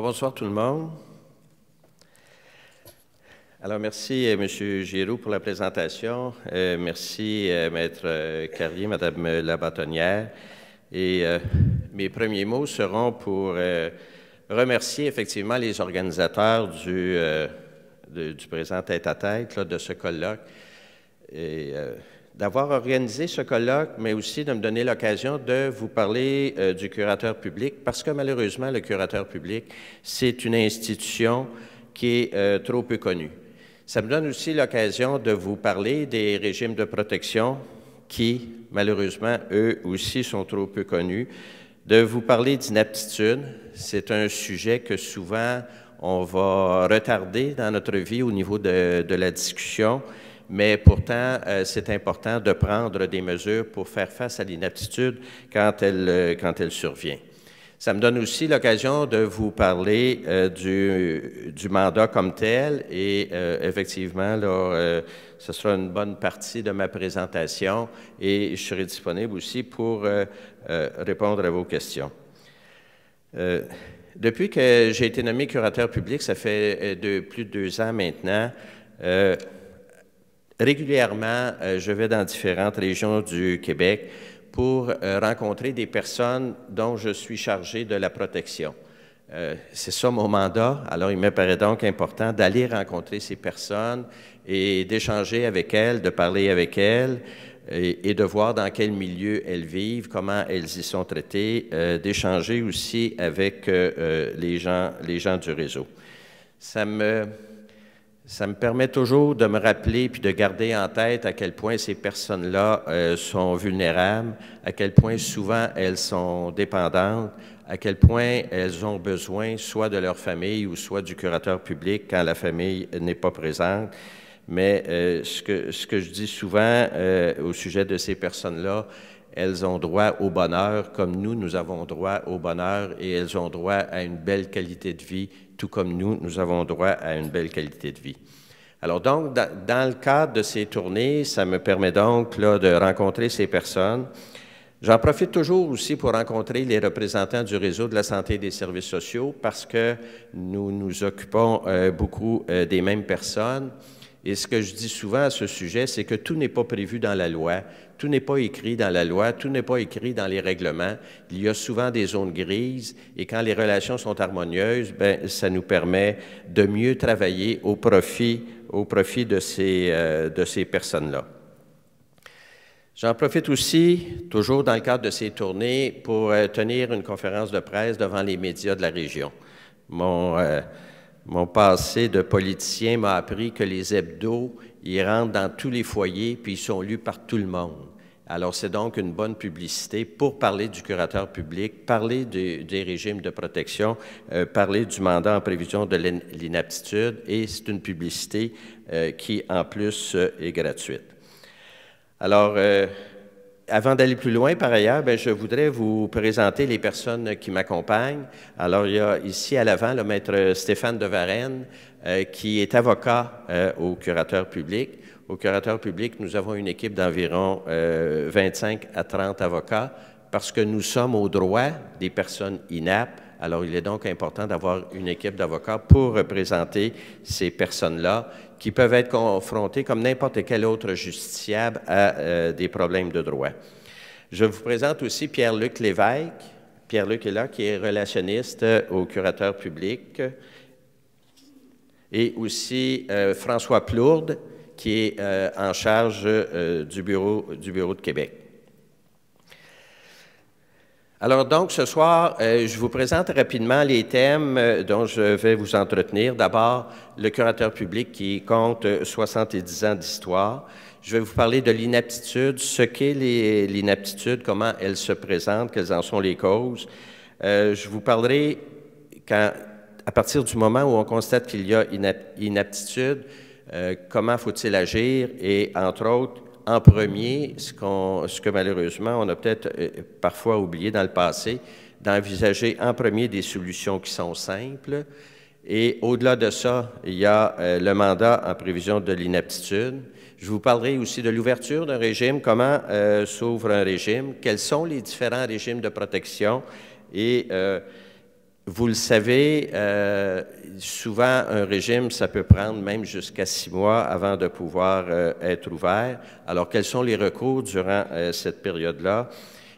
bonsoir tout le monde. Alors, merci, euh, M. Giroux, pour la présentation. Euh, merci, euh, Maître Carrier, Madame Labatonnière. Et mes premiers mots seront pour remercier effectivement les organisateurs du, du présent tête-à-tête de ce colloque. Et d'avoir organisé ce colloque, mais aussi de me donner l'occasion de vous parler euh, du curateur public, parce que malheureusement, le curateur public, c'est une institution qui est euh, trop peu connue. Ça me donne aussi l'occasion de vous parler des régimes de protection qui, malheureusement, eux aussi sont trop peu connus, de vous parler d'inaptitude. C'est un sujet que souvent on va retarder dans notre vie au niveau de la discussion mais pourtant, euh, c'est important de prendre des mesures pour faire face à l'inaptitude quand elle, euh, quand elle survient. Ça me donne aussi l'occasion de vous parler euh, du, du, mandat comme tel et effectivement, là, ce sera une bonne partie de ma présentation et je serai disponible aussi pour répondre à vos questions. depuis que j'ai été nommé curateur public, ça fait de, plus de deux ans maintenant, régulièrement, euh, je vais dans différentes régions du Québec pour euh, rencontrer des personnes dont je suis chargé de la protection. Euh, c'est ça mon mandat. Alors, il me paraît donc important d'aller rencontrer ces personnes et d'échanger avec elles, de parler avec elles et, de voir dans quel milieu elles vivent, comment elles y sont traitées, d'échanger aussi avec les, gens, les gens du réseau. Ça me, ça me permet toujours de me rappeler puis de garder en tête à quel point ces personnes-là euh, sont vulnérables, à quel point souvent elles sont dépendantes, à quel point elles ont besoin soit de leur famille ou soit du curateur public quand la famille n'est pas présente. Mais euh, ce, que, ce, que, je dis souvent euh, au sujet de ces personnes-là, elles ont droit au bonheur comme nous, nous avons droit au bonheur et elles ont droit à une belle qualité de vie tout comme nous, nous avons droit à une belle qualité de vie. Alors donc, dans, le cadre de ces tournées, ça me permet donc là, de rencontrer ces personnes. J'en profite toujours aussi pour rencontrer les représentants du réseau de la santé et des services sociaux parce que nous nous occupons euh, beaucoup euh, des mêmes personnes. Et ce que je dis souvent à ce sujet, c'est que tout n'est pas prévu dans la loi. Tout n'est pas écrit dans la loi, tout n'est pas écrit dans les règlements. Il y a souvent des zones grises et quand les relations sont harmonieuses, ben, ça nous permet de mieux travailler au profit, au profit de ces, euh, ces personnes-là. J'en profite aussi, toujours dans le cadre de ces tournées, pour euh, tenir une conférence de presse devant les médias de la région. Mon, euh, mon passé de politicien m'a appris que les hebdos, ils rentrent dans tous les foyers puis ils sont lus par tout le monde. Alors, c'est donc une bonne publicité pour parler du curateur public, parler des régimes de protection, euh, parler du mandat en prévision de l'inaptitude, et c'est une publicité euh, qui, en plus, euh, est gratuite. Alors, avant d'aller plus loin, par ailleurs, ben, je voudrais vous présenter les personnes qui m'accompagnent. Alors, il y a ici à l'avant le maître Stéphane de Varenne, euh, qui est avocat euh, au curateur public. Au curateur public, nous avons une équipe d'environ 25 euh, à 30 avocats parce que nous sommes au droit des personnes inaptes. Alors, il est donc important d'avoir une équipe d'avocats pour représenter ces personnes-là qui peuvent être confrontés, comme n'importe quel autre justiciable, à euh, des problèmes de droit. Je vous présente aussi Pierre-Luc Lévesque. Pierre-Luc est là, qui est relationniste euh, au curateur public. Et aussi euh, François Plourde, qui est en charge du, bureau, du Bureau de Québec. Alors donc, ce soir, euh, je vous présente rapidement les thèmes euh, dont je vais vous entretenir. D'abord, le curateur public qui compte 70 euh, ans d'histoire. Je vais vous parler de l'inaptitude, ce qu'est l'inaptitude, comment elle se présente, quelles en sont les causes. je vous parlerai quand, à partir du moment où on constate qu'il y a inaptitude, comment faut-il agir et, entre autres, en premier ce, ce que malheureusement on a peut-être euh, parfois oublié dans le passé, d'envisager en premier des solutions qui sont simples. Et au-delà de ça, il y a euh, le mandat en prévision de l'inaptitude. Je vous parlerai aussi de l'ouverture d'un régime, comment euh, s'ouvre un régime, quels sont les différents régimes de protection et vous le savez, euh, souvent un régime, ça peut prendre même jusqu'à six mois avant de pouvoir euh, être ouvert. Alors, quels sont les recours durant euh, cette période-là?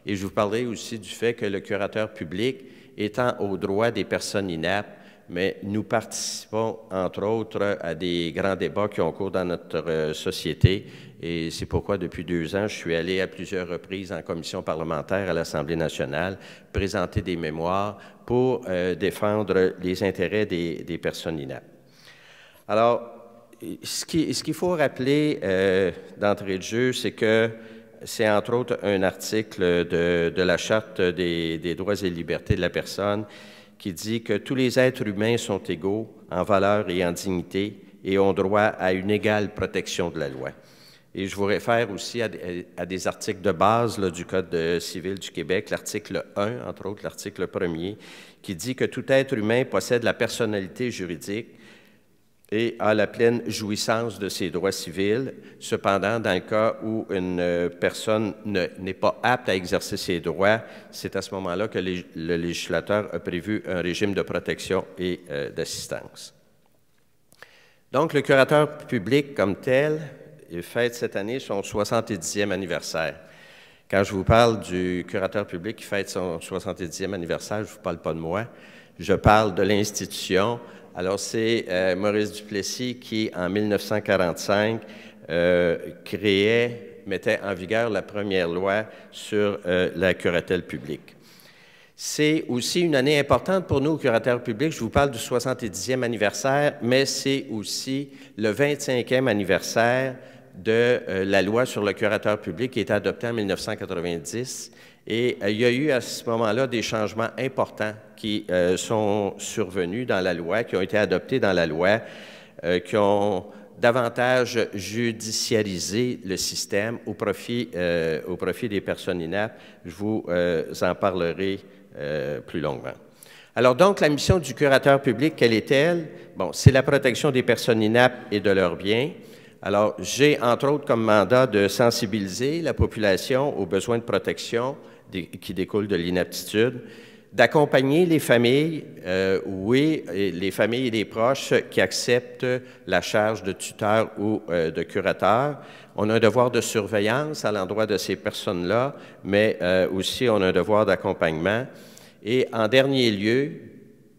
Et je vous parlais aussi du fait que le curateur public étant au droit des personnes inaptes, mais nous participons, entre autres, à des grands débats qui ont cours dans notre société et c'est pourquoi, depuis deux ans, je suis allé à plusieurs reprises en commission parlementaire à l'Assemblée nationale présenter des mémoires pour euh, défendre les intérêts des, personnes inaptes. Alors, ce qu'il faut rappeler euh, d'entrée de jeu, c'est que c'est entre autres un article de, la Charte des, droits et libertés de la personne qui dit que tous les êtres humains sont égaux en valeur et en dignité et ont droit à une égale protection de la loi. Et je vous réfère aussi à, des articles de base du Code euh, civil du Québec, l'article 1, entre autres l'article 1er, qui dit que tout être humain possède la personnalité juridique et a la pleine jouissance de ses droits civils. Cependant, dans le cas où une euh, personne n'est pas apte à exercer ses droits, c'est à ce moment-là que le législateur a prévu un régime de protection et euh, d'assistance. Donc, le curateur public comme tel il fête cette année son 70e anniversaire. Quand je vous parle du curateur public qui fête son 70e anniversaire, je ne vous parle pas de moi, je parle de l'institution. Alors, c'est euh, Maurice Duplessis qui, en 1945, euh, créait, mettait en vigueur la première loi sur euh, la curatelle publique. C'est aussi une année importante pour nous, curateurs publics. Je vous parle du 70e anniversaire, mais c'est aussi le 25e anniversaire de euh, la loi sur le curateur public qui a été adoptée en 1990. Et euh, il y a eu à ce moment-là des changements importants qui euh, sont survenus dans la loi, qui ont été adoptés dans la loi, qui ont davantage judiciarisé le système au profit, au profit des personnes inaptes. Je vous en parlerai plus longuement. Alors donc, la mission du curateur public, quelle est-elle? Bon, c'est la protection des personnes inaptes et de leurs biens. Alors, j'ai entre autres comme mandat de sensibiliser la population aux besoins de protection qui découlent de l'inaptitude, d'accompagner les familles, euh, oui, les familles et les proches qui acceptent la charge de tuteur ou euh, de curateur. On a un devoir de surveillance à l'endroit de ces personnes-là, mais euh, aussi on a un devoir d'accompagnement. Et en dernier lieu,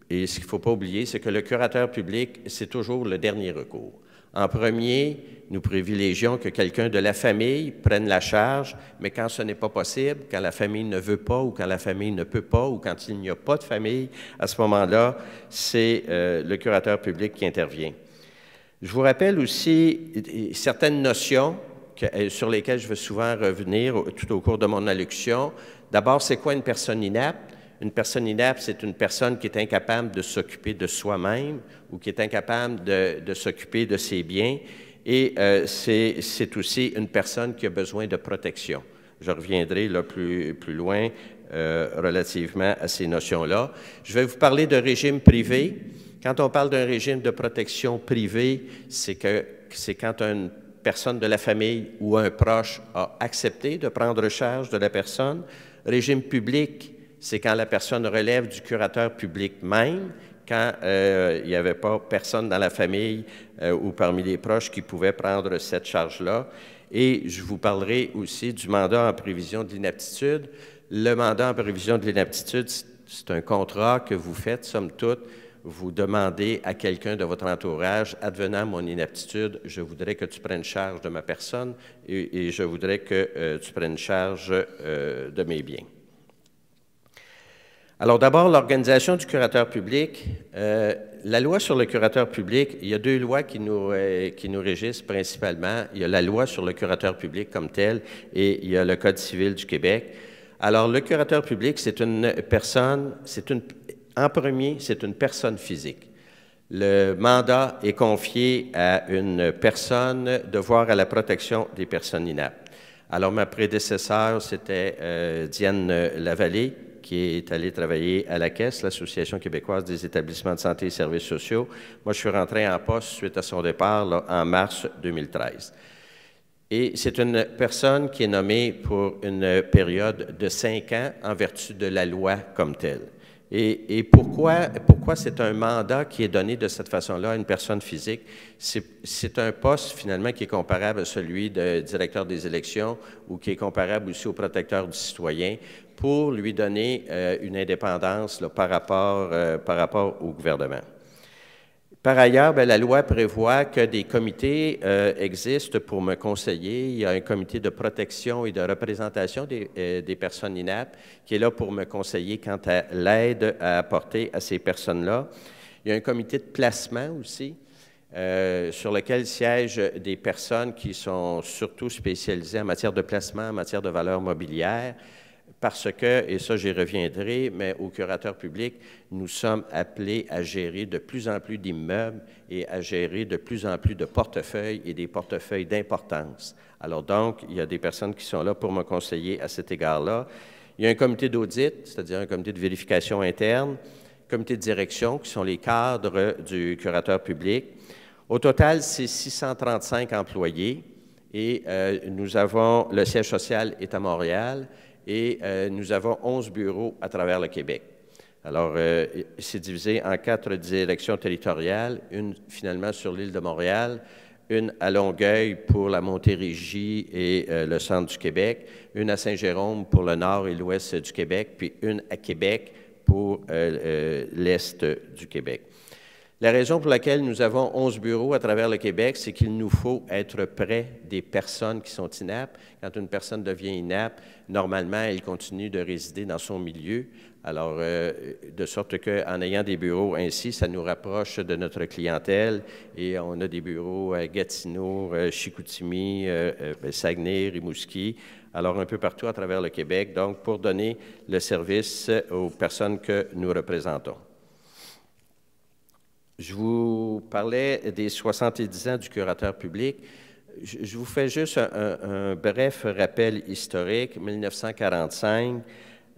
et ce qu'il ne faut pas oublier, c'est que le curateur public, c'est toujours le dernier recours. En premier, nous privilégions que quelqu'un de la famille prenne la charge, mais quand ce n'est pas possible, quand la famille ne veut pas ou quand la famille ne peut pas ou quand il n'y a pas de famille, à ce moment-là, c'est euh, le curateur public qui intervient. Je vous rappelle aussi certaines notions euh, sur lesquelles je veux souvent revenir tout au cours de mon allocution. D'abord, c'est quoi une personne inapte? Une personne inapte, c'est une personne qui est incapable de s'occuper de soi-même ou qui est incapable de, s'occuper de ses biens. Et euh, c'est aussi une personne qui a besoin de protection. Je reviendrai là plus, plus loin euh, relativement à ces notions-là. Je vais vous parler de régime privé. Quand on parle d'un régime de protection privée, c'est que c'est quand une personne de la famille ou un proche a accepté de prendre charge de la personne. Régime public, c'est quand la personne relève du curateur public même, quand euh, il n'y avait pas personne dans la famille euh, ou parmi les proches qui pouvait prendre cette charge-là. Et je vous parlerai aussi du mandat en prévision de l'inaptitude. Le mandat en prévision de l'inaptitude, c'est un contrat que vous faites, somme toute, vous demandez à quelqu'un de votre entourage, advenant mon inaptitude, je voudrais que tu prennes charge de ma personne et, je voudrais que euh, tu prennes charge de mes biens. Alors d'abord, l'organisation du curateur public. Euh, la loi sur le curateur public, il y a deux lois qui nous, euh, qui nous régissent principalement. Il y a la loi sur le curateur public comme telle et il y a le Code civil du Québec. Alors le curateur public, c'est une personne, c'est une, en premier, c'est une personne physique. Le mandat est confié à une personne de voir à la protection des personnes inaptes. Alors ma prédécesseur, c'était euh, Diane Lavallée qui est allé travailler à la Caisse, l'Association québécoise des établissements de santé et services sociaux. Moi, je suis rentré en poste suite à son départ en mars 2013. Et c'est une personne qui est nommée pour une période de cinq ans en vertu de la loi comme telle. Et, pourquoi, pourquoi c'est un mandat qui est donné de cette façon-là à une personne physique? C'est un poste finalement qui est comparable à celui de directeur des élections ou qui est comparable aussi au protecteur du citoyen pour lui donner euh, une indépendance par, rapport, euh, par rapport au gouvernement. Par ailleurs, ben, la loi prévoit que des comités euh, existent pour me conseiller. Il y a un comité de protection et de représentation des, des personnes inaptes qui est là pour me conseiller quant à l'aide à apporter à ces personnes-là. Il y a un comité de placement aussi sur lequel siègent des personnes qui sont surtout spécialisées en matière de placement, en matière de valeur mobilière parce que, et ça j'y reviendrai, mais au curateur public, nous sommes appelés à gérer de plus en plus d'immeubles et à gérer de plus en plus de portefeuilles et des portefeuilles d'importance. Alors donc, il y a des personnes qui sont là pour me conseiller à cet égard-là. Il y a un comité d'audit, c'est-à-dire un comité de vérification interne, comité de direction, qui sont les cadres du curateur public. Au total, c'est 635 employés et euh, nous avons, le siège social est à Montréal et euh, nous avons 11 bureaux à travers le Québec. Alors, euh, c'est divisé en quatre directions territoriales, une finalement sur l'île de Montréal, une à Longueuil pour la Montérégie et euh, le centre du Québec, une à Saint-Jérôme pour le nord et l'ouest du Québec, puis une à Québec pour l'est du Québec. La raison pour laquelle nous avons 11 bureaux à travers le Québec, c'est qu'il nous faut être près des personnes qui sont inaptes. Quand une personne devient inapte, normalement, elle continue de résider dans son milieu. Alors, euh, de sorte qu'en ayant des bureaux ainsi, ça nous rapproche de notre clientèle et on a des bureaux à Gatineau, euh, Chicoutimi, euh, ben, Saguenay, Rimouski, alors un peu partout à travers le Québec, donc pour donner le service aux personnes que nous représentons. Je vous parlais des 70 ans du curateur public. Je vous fais juste un, bref rappel historique, 1945,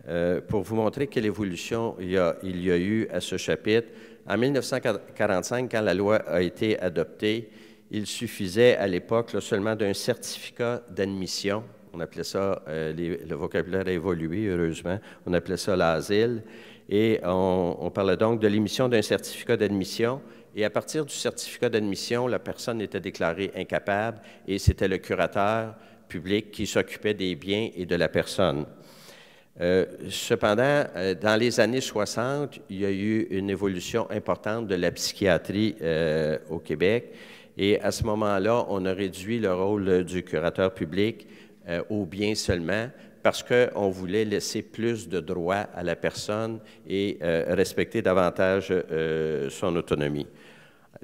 euh, pour vous montrer quelle évolution il y, a, eu à ce chapitre. En 1945, quand la loi a été adoptée, il suffisait à l'époque seulement d'un certificat d'admission. On appelait ça, euh, le vocabulaire a évolué, heureusement, on appelait ça l'asile. Et on, on parlait donc de l'émission d'un certificat d'admission. Et à partir du certificat d'admission, la personne était déclarée incapable et c'était le curateur public qui s'occupait des biens et de la personne. Euh, cependant, euh, dans les années 60, il y a eu une évolution importante de la psychiatrie euh, au Québec. Et à ce moment-là, on a réduit le rôle du curateur public aux biens seulement, parce qu'on voulait laisser plus de droits à la personne et euh, respecter davantage euh, son autonomie.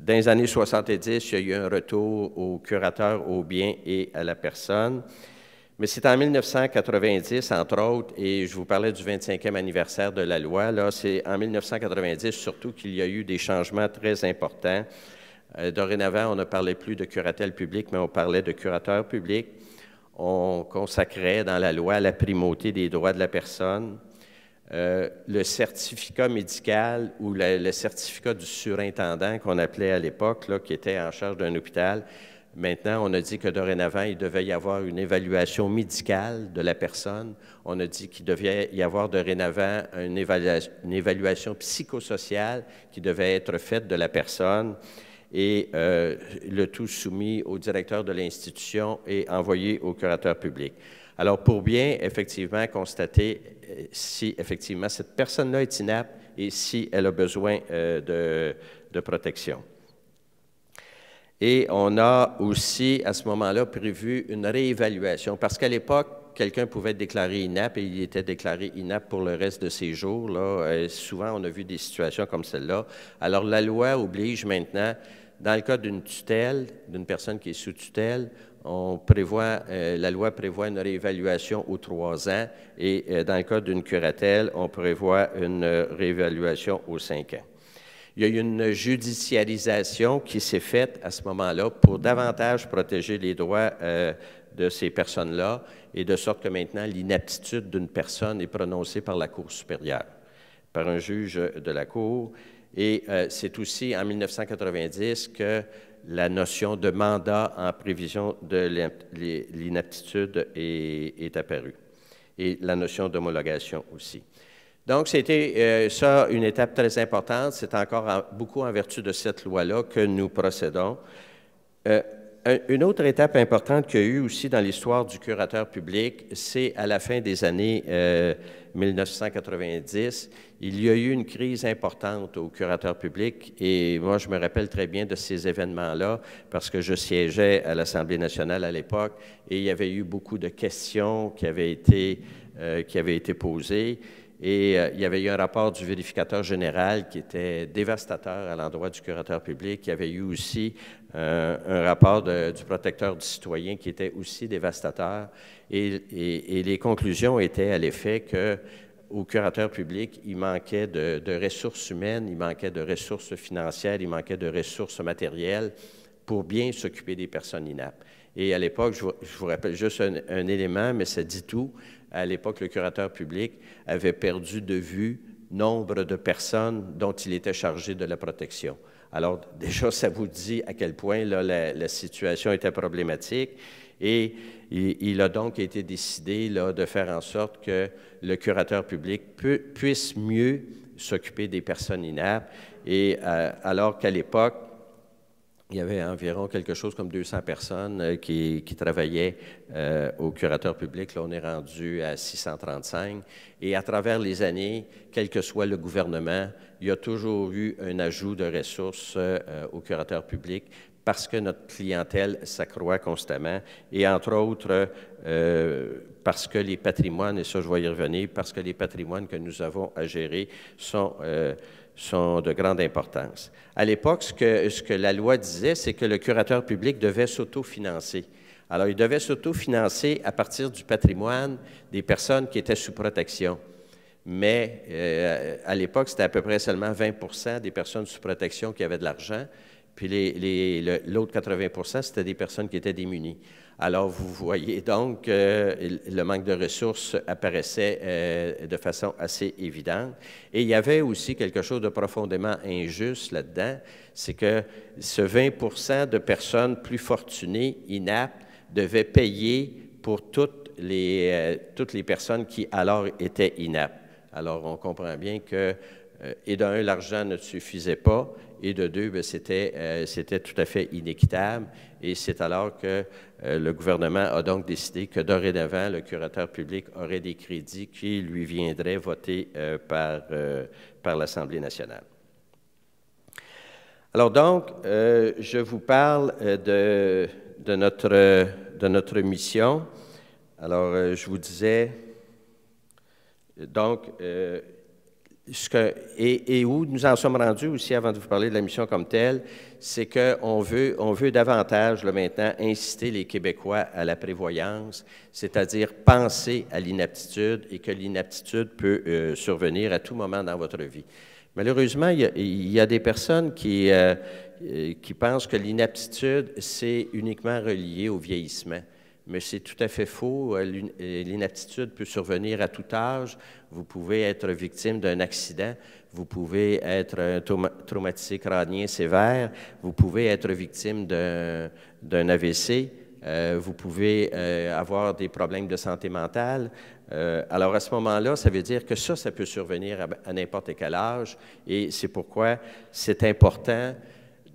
Dans les années 70, il y a eu un retour au curateur, au bien et à la personne. Mais c'est en 1990, entre autres, et je vous parlais du 25e anniversaire de la loi, là, c'est en 1990 surtout qu'il y a eu des changements très importants. Euh, dorénavant, on ne parlait plus de curatelle publique, mais on parlait de curateur public on consacrait dans la loi la primauté des droits de la personne, euh, le certificat médical ou le certificat du surintendant qu'on appelait à l'époque, qui était en charge d'un hôpital. Maintenant, on a dit que dorénavant, il devait y avoir une évaluation médicale de la personne. On a dit qu'il devait y avoir dorénavant une évaluation psychosociale qui devait être faite de la personne et euh, le tout soumis au directeur de l'institution et envoyé au curateur public. Alors, pour bien effectivement constater euh, si effectivement cette personne-là est inapte et si elle a besoin euh, de, de, protection. Et on a aussi, à ce moment-là, prévu une réévaluation, parce qu'à l'époque, quelqu'un pouvait être déclaré inapte et il était déclaré inapte pour le reste de ses jours. Là. souvent, on a vu des situations comme celle-là. Alors, la loi oblige maintenant dans le cas d'une tutelle, d'une personne qui est sous tutelle, euh, la loi prévoit une réévaluation aux trois ans et euh, dans le cas d'une curatelle, on prévoit une euh, réévaluation aux cinq ans. Il y a eu une judiciarisation qui s'est faite à ce moment-là pour davantage protéger les droits de ces personnes-là et de sorte que maintenant l'inaptitude d'une personne est prononcée par la Cour supérieure, par un juge de la Cour. Et euh, c'est aussi en 1990 que la notion de mandat en prévision de l'inaptitude est, apparue, et la notion d'homologation aussi. Donc, c'était euh, ça une étape très importante. C'est encore beaucoup en vertu de cette loi-là que nous procédons. Euh, une autre étape importante qu'il y a eu aussi dans l'histoire du curateur public, c'est à la fin des années 1990, il y a eu une crise importante au curateur public et moi, je me rappelle très bien de ces événements-là parce que je siégeais à l'Assemblée nationale à l'époque et il y avait eu beaucoup de questions qui avaient été, euh, qui avaient été posées. Et euh, il y avait eu un rapport du vérificateur général qui était dévastateur à l'endroit du curateur public. Il y avait eu aussi euh, un rapport du protecteur du citoyen qui était aussi dévastateur. Et, les conclusions étaient à l'effet que au curateur public, il manquait de, ressources humaines, il manquait de ressources financières, il manquait de ressources matérielles pour bien s'occuper des personnes inaptes. Et à l'époque, je, vous rappelle juste un élément, mais ça dit tout à l'époque, le curateur public avait perdu de vue nombre de personnes dont il était chargé de la protection. Alors, déjà, ça vous dit à quel point la, situation était problématique. Et il, a donc été décidé de faire en sorte que le curateur public puisse mieux s'occuper des personnes inaptes. Et euh, alors qu'à l'époque, il y avait environ quelque chose comme 200 personnes euh, qui, travaillaient euh, au curateur public. Là, on est rendu à 635. Et à travers les années, quel que soit le gouvernement, il y a toujours eu un ajout de ressources euh, au curateur public parce que notre clientèle s'accroît constamment et entre autres parce que les patrimoines, et ça je vais y revenir, parce que les patrimoines que nous avons à gérer sont sont de grande importance. À l'époque, ce que, la loi disait, c'est que le curateur public devait s'autofinancer. Alors, il devait s'autofinancer à partir du patrimoine des personnes qui étaient sous protection. Mais euh, à l'époque, c'était à peu près seulement 20 des personnes sous protection qui avaient de l'argent, puis l'autre les, 80 c'était des personnes qui étaient démunies. Alors, vous voyez donc que le manque de ressources apparaissait euh, de façon assez évidente. Et il y avait aussi quelque chose de profondément injuste là-dedans, c'est que ce 20 de personnes plus fortunées, inaptes, devaient payer pour toutes les, euh, toutes les personnes qui alors étaient inaptes. Alors, on comprend bien que, euh, et d'un, l'argent ne suffisait pas, et de deux, ben, c'était c'était tout à fait inéquitable. Et c'est alors que euh, le gouvernement a donc décidé que dorénavant, le curateur public aurait des crédits qui lui viendraient voter euh, par, euh, par l'Assemblée nationale. Alors donc, je vous parle de, de, notre, de notre mission. Alors, je vous disais, donc, ce que, et, où nous en sommes rendus aussi avant de vous parler de la mission comme telle, c'est qu'on veut, on veut davantage là, maintenant inciter les Québécois à la prévoyance, c'est-à-dire penser à l'inaptitude et que l'inaptitude peut euh, survenir à tout moment dans votre vie. Malheureusement, il y a, des personnes qui, euh, qui pensent que l'inaptitude, c'est uniquement relié au vieillissement mais c'est tout à fait faux. Euh, euh, l'inaptitude peut survenir à tout âge. Vous pouvez être victime d'un accident, vous pouvez être traumatisé crânien sévère, vous pouvez être victime d'un AVC, euh, vous pouvez avoir des problèmes de santé mentale. alors à ce moment-là, ça veut dire que ça, ça peut survenir à, à n'importe quel âge et c'est pourquoi c'est important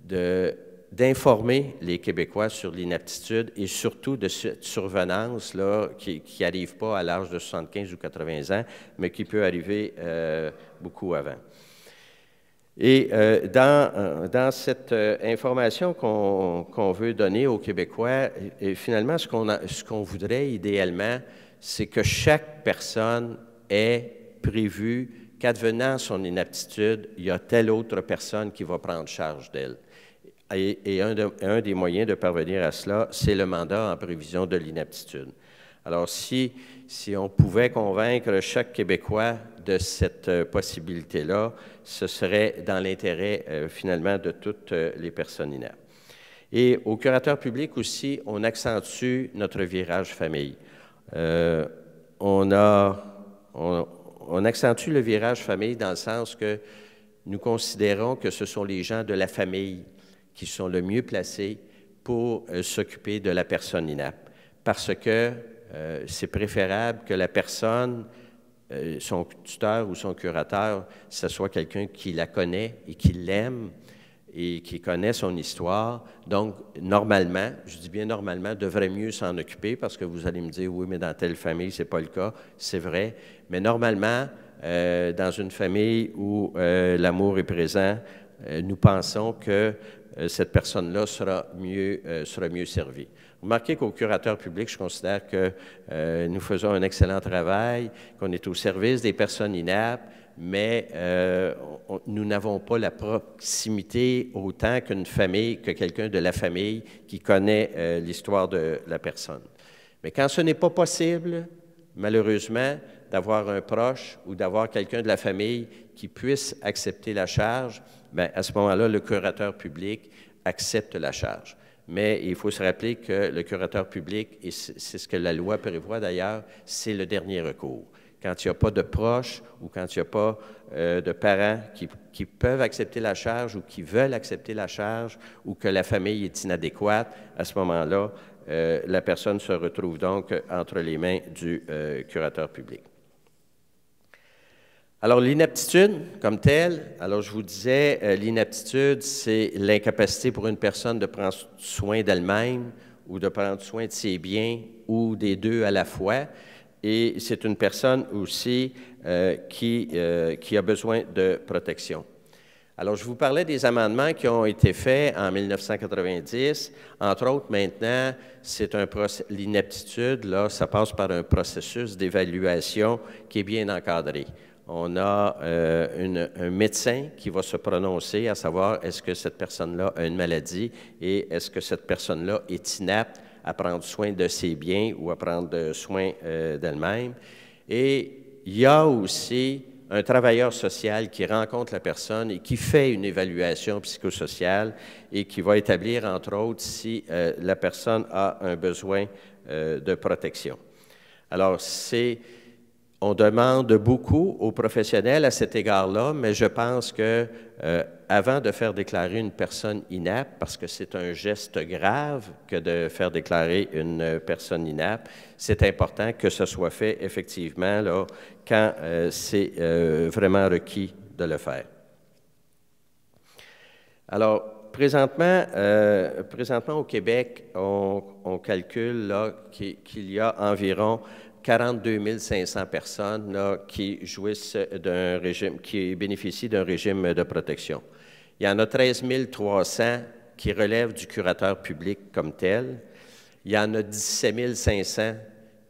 de d'informer les Québécois sur l'inaptitude et surtout de cette survenance là, qui n'arrive pas à l'âge de 75 ou 80 ans, mais qui peut arriver euh, beaucoup avant. Et euh, euh, dans, cette information qu'on veut donner aux Québécois, et finalement, ce qu'on voudrait idéalement, c'est que chaque personne ait prévu qu'advenant son inaptitude, il y a telle autre personne qui va prendre charge d'elle. Et, un, un, des moyens de parvenir à cela, c'est le mandat en prévision de l'inaptitude. Alors, si, si on pouvait convaincre chaque Québécois de cette euh, possibilité-là, ce serait dans l'intérêt euh, finalement de toutes euh, les personnes inaptes. Et au curateur public aussi, on accentue notre virage famille. on, a, on, on, accentue le virage famille dans le sens que nous considérons que ce sont les gens de la famille qui sont le mieux placés pour euh, s'occuper de la personne inapte, parce que euh, c'est préférable que la personne, euh, son tuteur ou son curateur, ce soit quelqu'un qui la connaît et qui l'aime et qui connaît son histoire. Donc, normalement, je dis bien normalement, devrait mieux s'en occuper parce que vous allez me dire, oui, mais dans telle famille, ce n'est pas le cas. C'est vrai. Mais normalement, dans une famille où l'amour est présent, nous pensons que euh, cette personne-là sera mieux, euh, sera mieux servie. Remarquez qu'au curateur public, je considère que euh, nous faisons un excellent travail, qu'on est au service des personnes inaptes, mais nous n'avons pas la proximité autant qu'une famille, que quelqu'un de la famille qui connaît l'histoire de la personne. Mais quand ce n'est pas possible, malheureusement, d'avoir un proche ou d'avoir quelqu'un de la famille qui puisse accepter la charge, ben, à ce moment-là, le curateur public accepte la charge. Mais il faut se rappeler que le curateur public, et c'est ce que la loi prévoit d'ailleurs, c'est le dernier recours. Quand il n'y a pas de proches ou quand il n'y a pas euh, de parents qui, peuvent accepter la charge ou qui veulent accepter la charge ou que la famille est inadéquate, à ce moment-là, euh, la personne se retrouve donc entre les mains du euh, curateur public. Alors, l'inaptitude, comme telle, alors je vous disais, euh, l'inaptitude, c'est l'incapacité pour une personne de prendre soin d'elle-même ou de prendre soin de ses biens ou des deux à la fois. Et c'est une personne aussi euh, euh, qui, a besoin de protection. Alors, je vous parlais des amendements qui ont été faits en 1990. Entre autres, maintenant, c'est un l'inaptitude, là, ça passe par un processus d'évaluation qui est bien encadré on a euh, un médecin qui va se prononcer à savoir est-ce que cette personne-là a une maladie et est-ce que cette personne-là est inapte à prendre soin de ses biens ou à prendre euh, soin euh, d'elle-même. Et il y a aussi un travailleur social qui rencontre la personne et qui fait une évaluation psychosociale et qui va établir, entre autres, si la personne a un besoin de protection. Alors, c'est on demande beaucoup aux professionnels à cet égard-là, mais je pense que euh, avant de faire déclarer une personne inapte, parce que c'est un geste grave que de faire déclarer une personne inapte, c'est important que ce soit fait effectivement là, quand euh, c'est euh, vraiment requis de le faire. Alors, présentement, au Québec, on, calcule qu'il y a environ 42 500 personnes là, qui jouissent d'un régime, qui bénéficient d'un régime de protection. Il y en a 13 300 qui relèvent du curateur public comme tel. Il y en a 17 500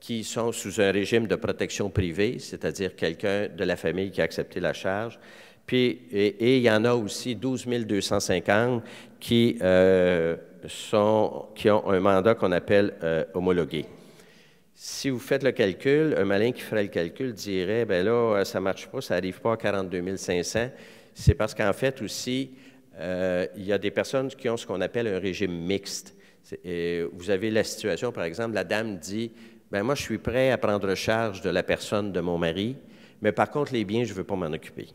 qui sont sous un régime de protection privée, c'est-à-dire quelqu'un de la famille qui a accepté la charge. Puis, et, il y en a aussi 12 250 qui, euh, sont, qui ont un mandat qu'on appelle euh, homologué. Si vous faites le calcul, un malin qui ferait le calcul dirait, ben là, euh, ça ne marche pas, ça n'arrive pas à 42 500. C'est parce qu'en fait aussi, euh, il y a des personnes qui ont ce qu'on appelle un régime mixte. vous avez la situation, par exemple, la dame dit, ben moi, je suis prêt à prendre charge de la personne de mon mari, mais par contre, les biens, je ne veux pas m'en occuper.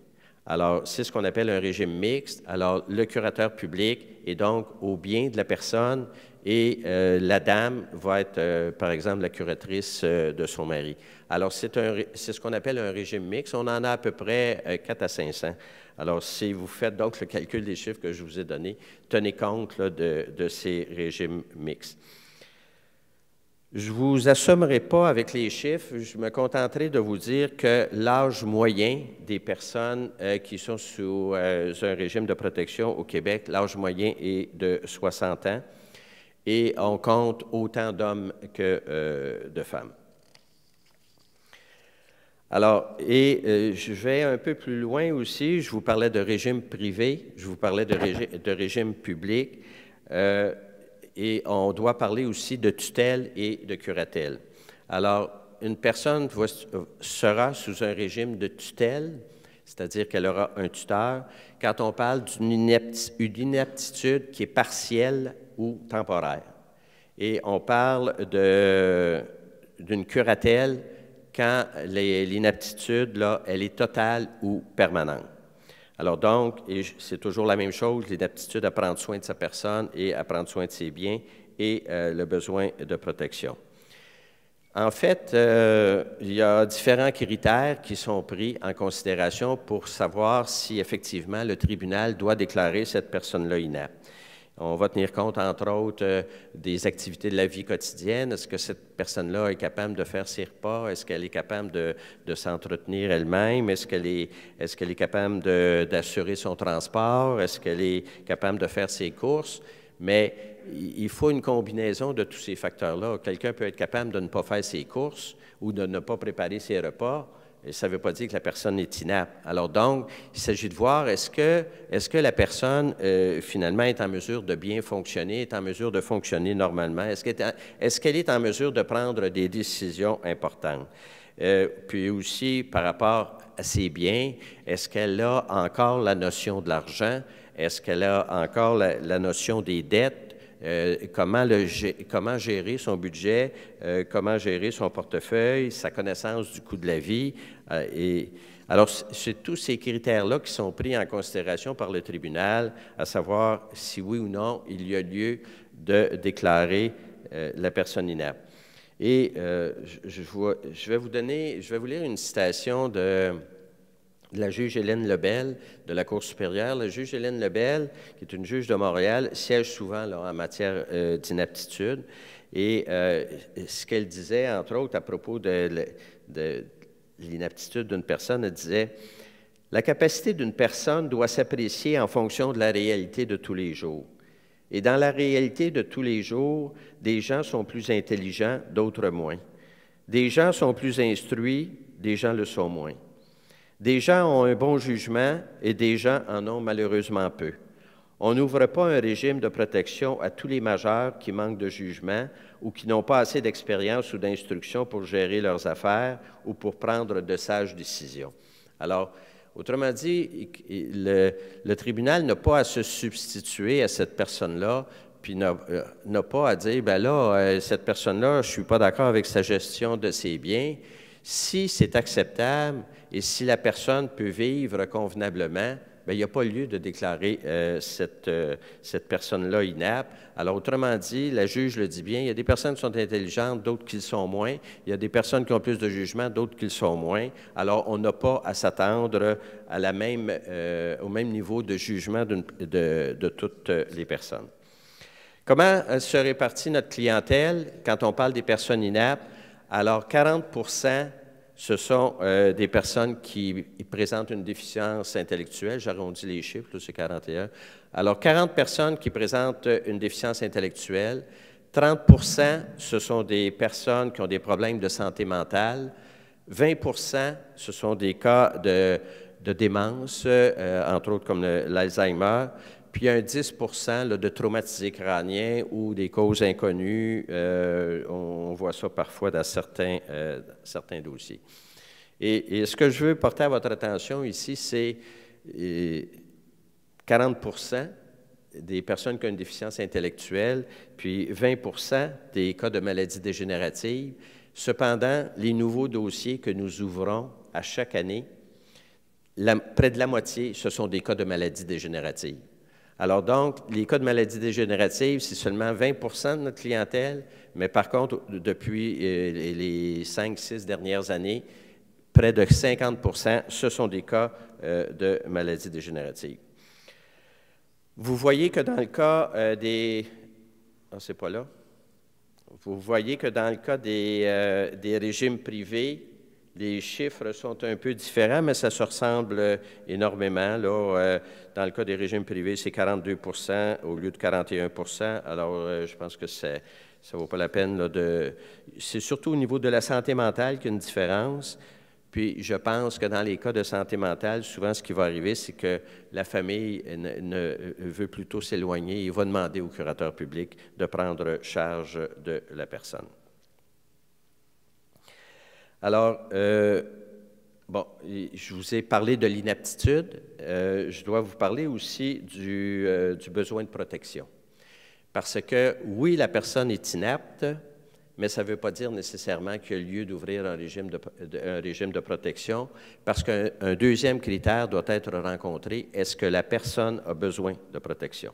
Alors, c'est ce qu'on appelle un régime mixte. Alors, le curateur public est donc au bien de la personne, et euh, la dame va être, euh, par exemple, la curatrice euh, de son mari. Alors, c'est ce qu'on appelle un régime mixte. On en a à peu près 4 à 500. Alors, si vous faites donc le calcul des chiffres que je vous ai donnés, tenez compte de, de, ces régimes mixtes. Je ne vous assommerai pas avec les chiffres, je me contenterai de vous dire que l'âge moyen des personnes qui sont sous un régime de protection au Québec, l'âge moyen est de 60 ans et on compte autant d'hommes que euh, de femmes. Alors, et euh, je vais un peu plus loin aussi. Je vous parlais de régime privé, je vous parlais de, de régime public, euh, et on doit parler aussi de tutelle et de curatelle. Alors, une personne sera sous un régime de tutelle, c'est-à-dire qu'elle aura un tuteur, quand on parle d'une inaptitude qui est partielle ou temporaire. Et on parle d'une curatelle quand l'inaptitude, là, elle est totale ou permanente. Alors donc, c'est toujours la même chose, l'inaptitude à prendre soin de sa personne et à prendre soin de ses biens et euh, le besoin de protection. En fait, euh, il y a différents critères qui sont pris en considération pour savoir si effectivement le tribunal doit déclarer cette personne-là inapte. On va tenir compte, entre autres, euh, des activités de la vie quotidienne. Est-ce que cette personne-là est capable de faire ses repas? Est-ce qu'elle est capable de, s'entretenir elle-même? Est-ce qu'elle est, est, capable d'assurer son transport? Est-ce qu'elle est capable de faire ses courses? Mais il faut une combinaison de tous ces facteurs-là. Quelqu'un peut être capable de ne pas faire ses courses ou de ne pas préparer ses repas et ça ne veut pas dire que la personne est inapte. Alors donc, il s'agit de voir est-ce que, est que la personne, euh, finalement, est en mesure de bien fonctionner, est en mesure de fonctionner normalement, est-ce qu'elle est, est, en mesure de prendre des décisions importantes. Euh, puis aussi, par rapport à ses biens, est-ce qu'elle a encore la notion de l'argent, est-ce qu'elle a encore la notion des dettes, euh, comment, le, comment gérer son budget, euh, comment gérer son portefeuille, sa connaissance du coût de la vie. Euh, et, alors, c'est tous ces critères-là qui sont pris en considération par le tribunal, à savoir si oui ou non il y a lieu de déclarer la personne inapte. Et je, vais vous donner, je vais vous lire une citation de la juge Hélène Lebel de la Cour supérieure. La juge Hélène Lebel, qui est une juge de Montréal, siège souvent en matière euh, d'inaptitude. Et euh, ce qu'elle disait, entre autres, à propos de, de l'inaptitude d'une personne, elle disait La capacité d'une personne doit s'apprécier en fonction de la réalité de tous les jours. Et dans la réalité de tous les jours, des gens sont plus intelligents, d'autres moins. Des gens sont plus instruits, des gens le sont moins. Des gens ont un bon jugement et des gens en ont malheureusement peu. On n'ouvre pas un régime de protection à tous les majeurs qui manquent de jugement ou qui n'ont pas assez d'expérience ou d'instruction pour gérer leurs affaires ou pour prendre de sages décisions. Alors, autrement dit, le, tribunal n'a pas à se substituer à cette personne-là, puis n'a euh, pas à dire, ben là, euh, cette personne-là, je ne suis pas d'accord avec sa gestion de ses biens. Si c'est acceptable, et si la personne peut vivre convenablement, ben, il n'y a pas lieu de déclarer euh, cette, euh, cette personne-là inapte. Alors, autrement dit, la juge le dit bien, il y a des personnes qui sont intelligentes, d'autres qui le sont moins. Il y a des personnes qui ont plus de jugement, d'autres qui le sont moins. Alors, on n'a pas à s'attendre à la même, euh, au même niveau de jugement de, de toutes les personnes. Comment se répartit notre clientèle quand on parle des personnes inaptes? Alors, 40 ce sont euh, des personnes qui présentent une déficience intellectuelle. J'arrondis les chiffres, c'est 41. Alors, 40 personnes qui présentent une déficience intellectuelle. 30 ce sont des personnes qui ont des problèmes de santé mentale. 20 ce sont des cas de, de démence, euh, entre autres comme l'Alzheimer puis un 10 de traumatisés crâniens ou des causes inconnues. Euh, on, voit ça parfois dans certains, euh, certains dossiers. Et, ce que je veux porter à votre attention ici, c'est 40 euh, des personnes qui ont une déficience intellectuelle, puis 20 des cas de maladies dégénératives. Cependant, les nouveaux dossiers que nous ouvrons à chaque année, près de la moitié, ce sont des cas de maladies dégénératives. Alors donc, les cas de maladies dégénératives, c'est seulement 20 de notre clientèle, mais par contre, depuis euh, les 5 six dernières années, près de 50 ce sont des cas euh, de maladies dégénératives. Vous voyez que dans le cas euh, des... Ah, c'est pas là. Vous voyez que dans le cas des régimes privés, les chiffres sont un peu différents, mais ça se ressemble euh, énormément. Euh, dans le cas des régimes privés, c'est 42 au lieu de 41 Alors, euh, je pense que ça ne vaut pas la peine de... C'est surtout au niveau de la santé mentale qu'il y a une différence. Puis, je pense que dans les cas de santé mentale, souvent, ce qui va arriver, c'est que la famille ne veut plutôt s'éloigner et va demander au curateur public de prendre charge de la personne. Alors, euh, bon, je vous ai parlé de l'inaptitude. Euh, je dois vous parler aussi euh, du, besoin de protection. Parce que, oui, la personne est inapte, mais ça ne veut pas dire nécessairement qu'il y a lieu d'ouvrir un, régime de, un régime de protection, parce qu'un deuxième critère doit être rencontré. Est-ce que la personne a besoin de protection?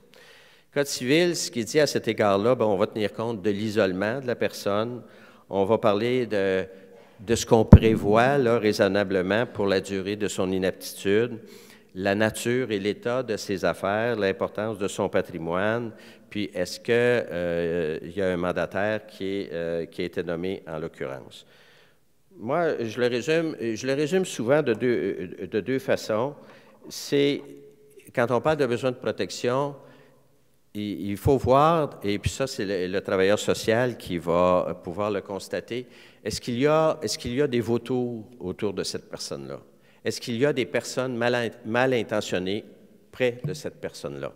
Code civil, ce qui dit à cet égard-là, ben, on va tenir compte de l'isolement de la personne. On va parler de de ce qu'on prévoit là, raisonnablement pour la durée de son inaptitude, la nature et l'état de ses affaires, l'importance de son patrimoine, puis est-ce qu'il euh, y a un mandataire qui, est, euh, qui a été nommé en l'occurrence. Moi, je le résume, je le résume souvent de deux, de deux façons. C'est quand on parle de besoin de protection, il, faut voir, et puis ça, c'est le, travailleur social qui va euh, pouvoir le constater, est-ce qu'il y, est qu'il y a des vautours autour de cette personne-là? Est-ce qu'il y a des personnes mal, intentionnées près de cette personne-là?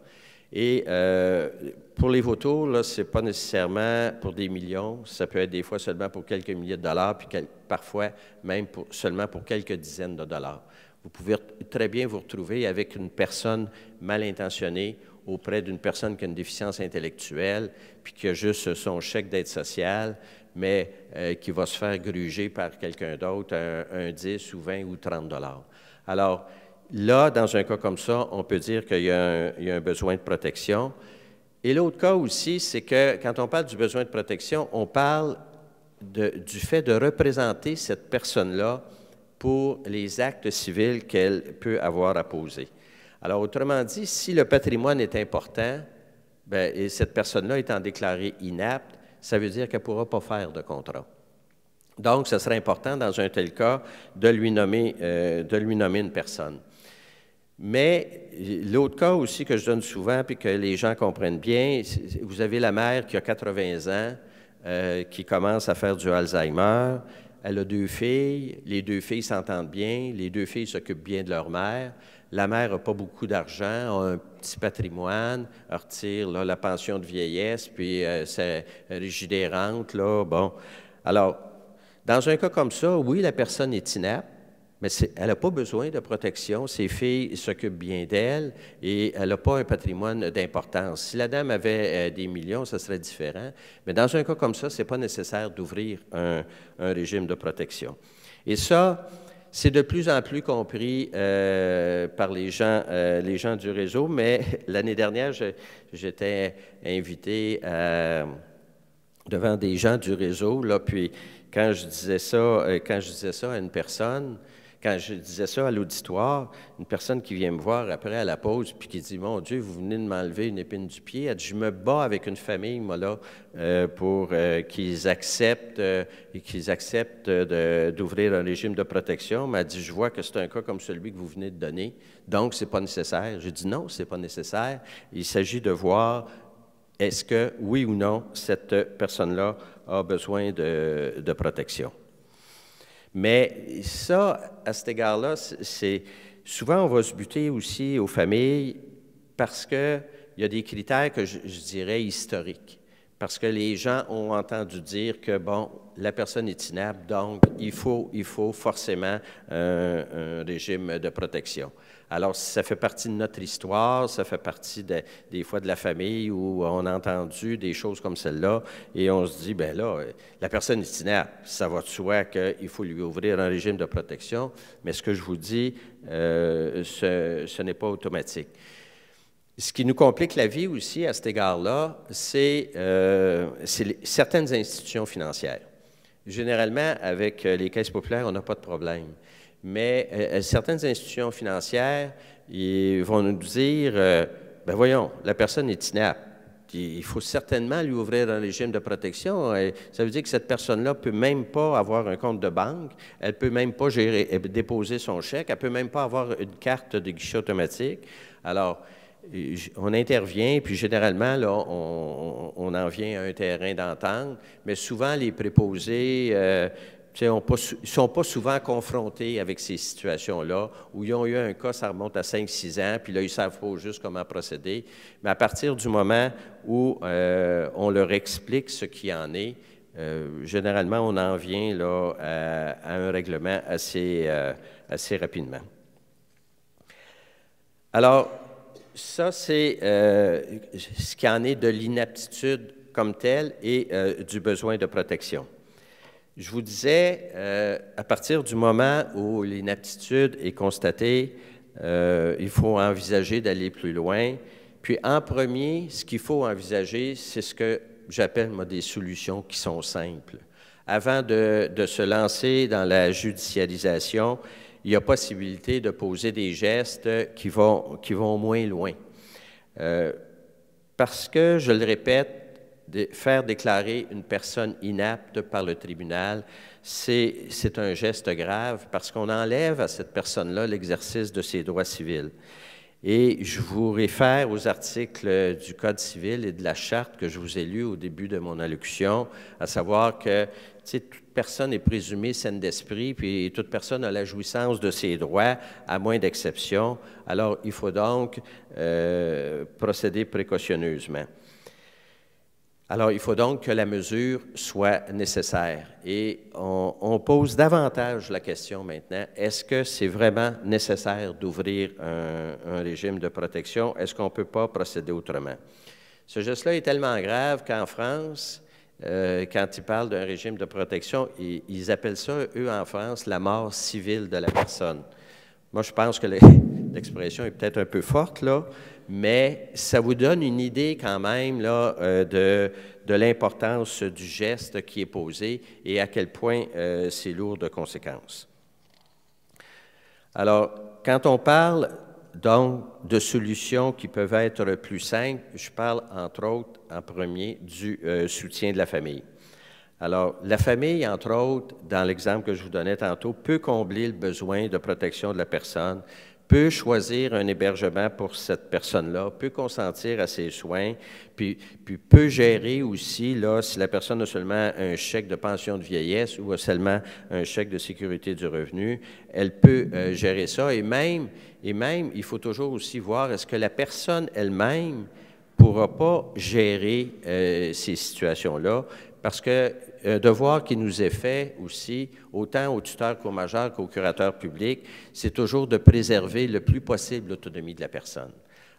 Et euh, pour les vautours, ce n'est pas nécessairement pour des millions, ça peut être des fois seulement pour quelques milliers de dollars, puis parfois même seulement pour quelques dizaines de dollars. Vous pouvez très bien vous retrouver avec une personne mal intentionnée auprès d'une personne qui a une déficience intellectuelle, puis qui a juste son chèque d'aide sociale, mais euh, qui va se faire gruger par quelqu'un d'autre un, 10 ou 20 ou 30 dollars. Alors, là, dans un cas comme ça, on peut dire qu'il y, a un besoin de protection. Et l'autre cas aussi, c'est que quand on parle du besoin de protection, on parle du fait de représenter cette personne-là pour les actes civils qu'elle peut avoir à poser. Alors, autrement dit, si le patrimoine est important, ben, et cette personne-là étant déclarée inapte, ça veut dire qu'elle ne pourra pas faire de contrat. Donc, ce serait important, dans un tel cas, de lui nommer, euh, de lui nommer une personne. Mais l'autre cas aussi que je donne souvent, puis que les gens comprennent bien, vous avez la mère qui a 80 ans, euh, qui commence à faire du Alzheimer. Elle a deux filles, les deux filles s'entendent bien, les deux filles s'occupent bien de leur mère la mère n'a pas beaucoup d'argent, a un petit patrimoine, retire la pension de vieillesse, puis c'est euh, régie des rentes, là, bon. Alors, dans un cas comme ça, oui, la personne est inapte, mais elle n'a pas besoin de protection. Ses filles s'occupent bien d'elle et elle n'a pas un patrimoine d'importance. Si la dame avait euh, des millions, ce serait différent. Mais dans un cas comme ça, ce n'est pas nécessaire d'ouvrir un, un, régime de protection. Et ça, c'est de plus en plus compris euh, par les gens, euh, les gens du réseau, mais l'année dernière, j'étais invité euh, devant des gens du réseau, là, puis quand je disais ça, quand je disais ça à une personne, quand je disais ça à l'auditoire, une personne qui vient me voir après à la pause, puis qui dit Mon Dieu, vous venez de m'enlever une épine du pied. Elle dit Je me bats avec une famille, moi, là, euh, pour euh, qu'ils acceptent, euh, qu'ils acceptent d'ouvrir un régime de protection. M'a dit Je vois que c'est un cas comme celui que vous venez de donner, donc c'est pas nécessaire. J'ai dit Non, c'est pas nécessaire. Il s'agit de voir est-ce que, oui ou non, cette personne-là a besoin de protection. Mais ça, à cet égard-là, c'est souvent on va se buter aussi aux familles parce il y a des critères que je, dirais historiques. Parce que les gens ont entendu dire que, bon, la personne est inapte, donc il faut, forcément un régime de protection. Alors, ça fait partie de notre histoire, ça fait partie des fois de la famille où on a entendu des choses comme celle-là et on se dit, ben là, euh, la personne est inapte. Ça va de soi qu'il faut lui ouvrir un régime de protection, mais ce que je vous dis, euh, ce, n'est pas automatique. Ce qui nous complique la vie aussi à cet égard-là, c'est euh, certaines institutions financières. Généralement, avec les caisses populaires, on n'a pas de problème mais euh, euh, certaines institutions financières ils vont nous dire, euh, ben voyons, la personne est inapte. Il faut certainement lui ouvrir un régime de protection. ça veut dire que cette personne-là peut même pas avoir un compte de banque, elle peut même pas gérer, déposer son chèque, elle peut même pas avoir une carte de guichet automatique. Alors, on intervient, puis généralement, là, on, en vient à un terrain d'entente, mais souvent, les préposés, ils ne sont pas souvent confrontés avec ces situations-là, où ils ont eu un cas, ça remonte à 5-6 ans, puis là, ils ne savent pas juste comment procéder. Mais à partir du moment où euh, on leur explique ce qui en est, euh, généralement, on en vient là, à, un règlement assez, euh, assez rapidement. Alors, ça, c'est ce qui en est de l'inaptitude comme telle et du besoin de protection. Je vous disais, euh, à partir du moment où l'inaptitude est constatée, euh, il faut envisager d'aller plus loin. Puis en premier, ce qu'il faut envisager, c'est ce que j'appelle moi des solutions qui sont simples. Avant de, se lancer dans la judicialisation, il y a possibilité de poser des gestes qui vont, qui vont moins loin. Euh, parce que, je le répète, de faire déclarer une personne inapte par le tribunal, c'est un geste grave parce qu'on enlève à cette personne-là l'exercice de ses droits civils. Et je vous réfère aux articles du Code civil et de la charte que je vous ai lus au début de mon allocution, à savoir que toute personne est présumée saine d'esprit, puis toute personne a la jouissance de ses droits, à moins d'exception. Alors, il faut donc euh, procéder précautionneusement. Alors, il faut donc que la mesure soit nécessaire. Et on, pose davantage la question maintenant, est-ce que c'est vraiment nécessaire d'ouvrir un, régime de protection? Est-ce qu'on ne peut pas procéder autrement? Ce geste-là est tellement grave qu'en France, euh, quand ils parlent d'un régime de protection, ils, appellent ça, eux, en France, la mort civile de la personne. Moi, je pense que l'expression est peut-être un peu forte, là, mais ça vous donne une idée quand même euh, de, l'importance du geste qui est posé et à quel point euh, c'est lourd de conséquences. Alors, quand on parle donc de solutions qui peuvent être plus simples, je parle entre autres en premier du euh, soutien de la famille. Alors, la famille, entre autres, dans l'exemple que je vous donnais tantôt, peut combler le besoin de protection de la personne peut choisir un hébergement pour cette personne-là, peut consentir à ses soins, puis, puis peut gérer aussi là, si la personne a seulement un chèque de pension de vieillesse ou a seulement un chèque de sécurité du revenu, elle peut euh, gérer ça. Et même, et même, il faut toujours aussi voir est-ce que la personne elle-même pourra pas gérer euh, ces situations-là, parce que euh, devoir qui nous est fait aussi, autant aux tuteurs qu'aux majeurs qu'aux curateurs publics, c'est toujours de préserver le plus possible l'autonomie de la personne.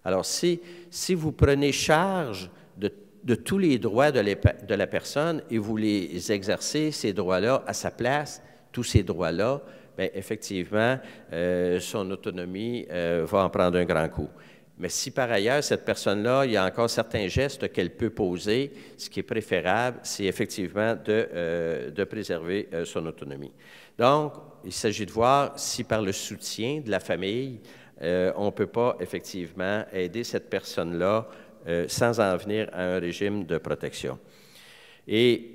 Alors, si, si vous prenez charge de, de tous les droits de, de, la personne et vous les exercez, ces droits-là, à sa place, tous ces droits-là, ben, effectivement, euh, son autonomie euh, va en prendre un grand coup. Mais si par ailleurs, cette personne-là, il y a encore certains gestes qu'elle peut poser, ce qui est préférable, c'est effectivement de, euh, préserver euh, son autonomie. Donc, il s'agit de voir si par le soutien de la famille, euh, on ne peut pas effectivement aider cette personne-là sans en venir à un régime de protection. Et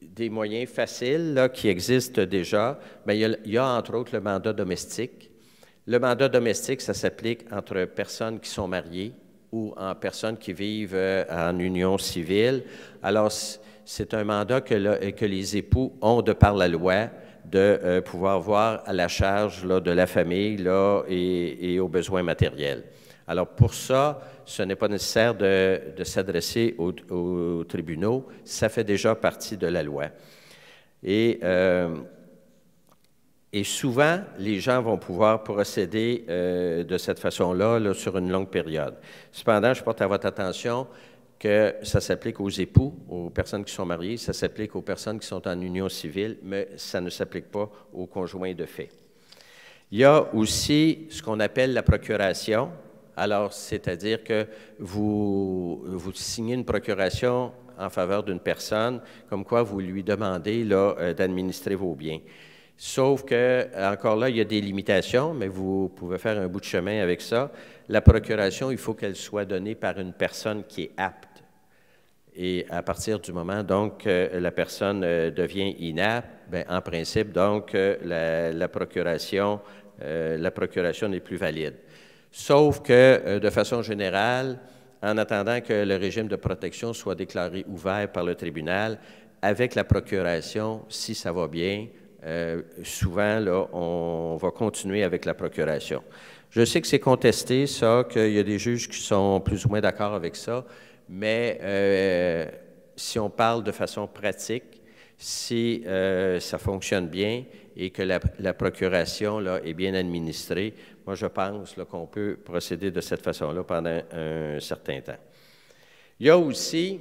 des moyens faciles qui existent déjà, mais ben, il y a entre autres le mandat domestique le mandat domestique, ça s'applique entre personnes qui sont mariées ou en personnes qui vivent euh, en union civile. Alors, c'est un mandat que, les époux ont de par la loi de euh, pouvoir voir à la charge de la famille et, aux besoins matériels. Alors pour ça, ce n'est pas nécessaire de, s'adresser aux, tribunaux, ça fait déjà partie de la loi. Et euh, et souvent, les gens vont pouvoir procéder euh, de cette façon-là sur une longue période. Cependant, je porte à votre attention que ça s'applique aux époux, aux personnes qui sont mariées, ça s'applique aux personnes qui sont en union civile, mais ça ne s'applique pas aux conjoints de fait. Il y a aussi ce qu'on appelle la procuration. Alors, c'est-à-dire que vous, vous signez une procuration en faveur d'une personne, comme quoi vous lui demandez euh, d'administrer vos biens. Sauf que, encore là, il y a des limitations, mais vous pouvez faire un bout de chemin avec ça. La procuration, il faut qu'elle soit donnée par une personne qui est apte. Et à partir du moment, donc, la personne euh, devient inapte, ben, en principe, donc, euh, euh, la, procuration n'est plus valide. Sauf que, de façon générale, en attendant que le régime de protection soit déclaré ouvert par le tribunal, avec la procuration, si ça va bien, euh, souvent, là, on va continuer avec la procuration. Je sais que c'est contesté, ça, qu'il y a des juges qui sont plus ou moins d'accord avec ça, mais euh, si on parle de façon pratique, si euh, ça fonctionne bien et que la, procuration là, est bien administrée, moi, je pense qu'on peut procéder de cette façon-là pendant un certain temps. Il y a aussi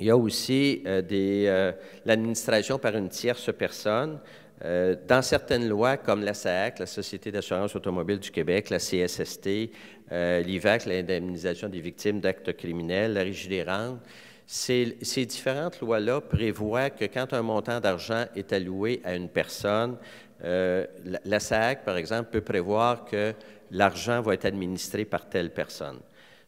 il y a aussi euh, des euh, l'administration par une tierce personne. Euh, dans certaines lois, comme la SAAC, la Société d'assurance automobile du Québec, la CSST, l'IVAC, l'indemnisation des victimes d'actes criminels, la Régie des rentes, ces, différentes lois-là prévoient que quand un montant d'argent est alloué à une personne, la, la par exemple, peut prévoir que l'argent va être administré par telle personne.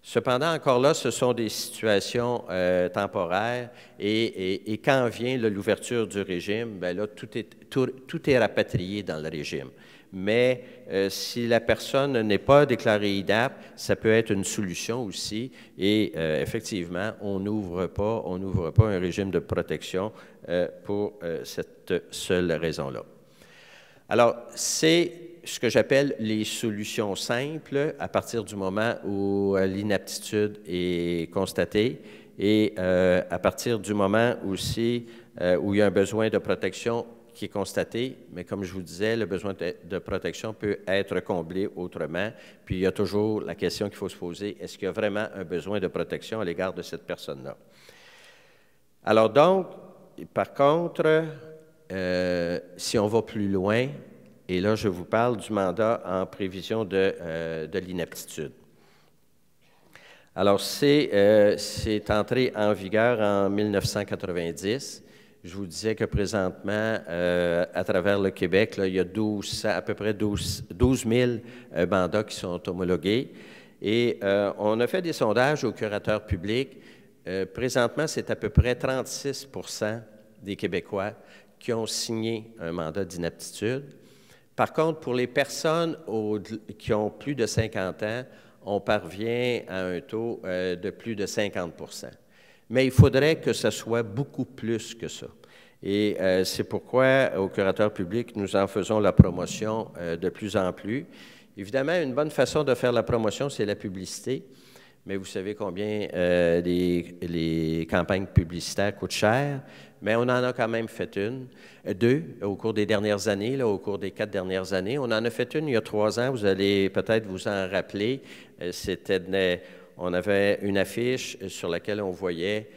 Cependant, encore là, ce sont des situations euh, temporaires et, quand vient l'ouverture du régime, bien là, tout est, tout, est rapatrié dans le régime mais euh, si la personne n'est pas déclarée IDAP, ça peut être une solution aussi. Et euh, effectivement, on n'ouvre pas, on n'ouvre pas un régime de protection pour cette seule raison-là. Alors, c'est ce que j'appelle les solutions simples à partir du moment où euh, l'inaptitude est constatée et euh, à partir du moment aussi euh, où il y a un besoin de protection qui est constaté, mais comme je vous disais, le besoin de, protection peut être comblé autrement. Puis il y a toujours la question qu'il faut se poser, est-ce qu'il y a vraiment un besoin de protection à l'égard de cette personne-là? Alors donc, par contre, si on va plus loin, et là, je vous parle du mandat en prévision de, euh, l'inaptitude. Alors, euh, c'est entré en vigueur en 1990. Je vous disais que présentement, euh, à travers le Québec, il y a à peu près 12, 000 mandats qui sont homologués. Et on a fait des sondages aux curateurs publics. présentement, c'est à peu près 36 des Québécois qui ont signé un mandat d'inaptitude. Par contre, pour les personnes qui ont plus de 50 ans, on parvient à un taux euh, de plus de 50 Mais il faudrait que ce soit beaucoup plus que ça. Et euh, c'est pourquoi, au curateur public, nous en faisons la promotion euh, de plus en plus. Évidemment, une bonne façon de faire la promotion, c'est la publicité mais vous savez combien euh, les, campagnes publicitaires coûtent cher. Mais on en a quand même fait une, deux, au cours des dernières années, là, au cours des quatre dernières années. On en a fait une il y a trois ans, vous allez peut-être vous en rappeler. Euh, c'était, on avait une affiche euh, sur laquelle on voyait,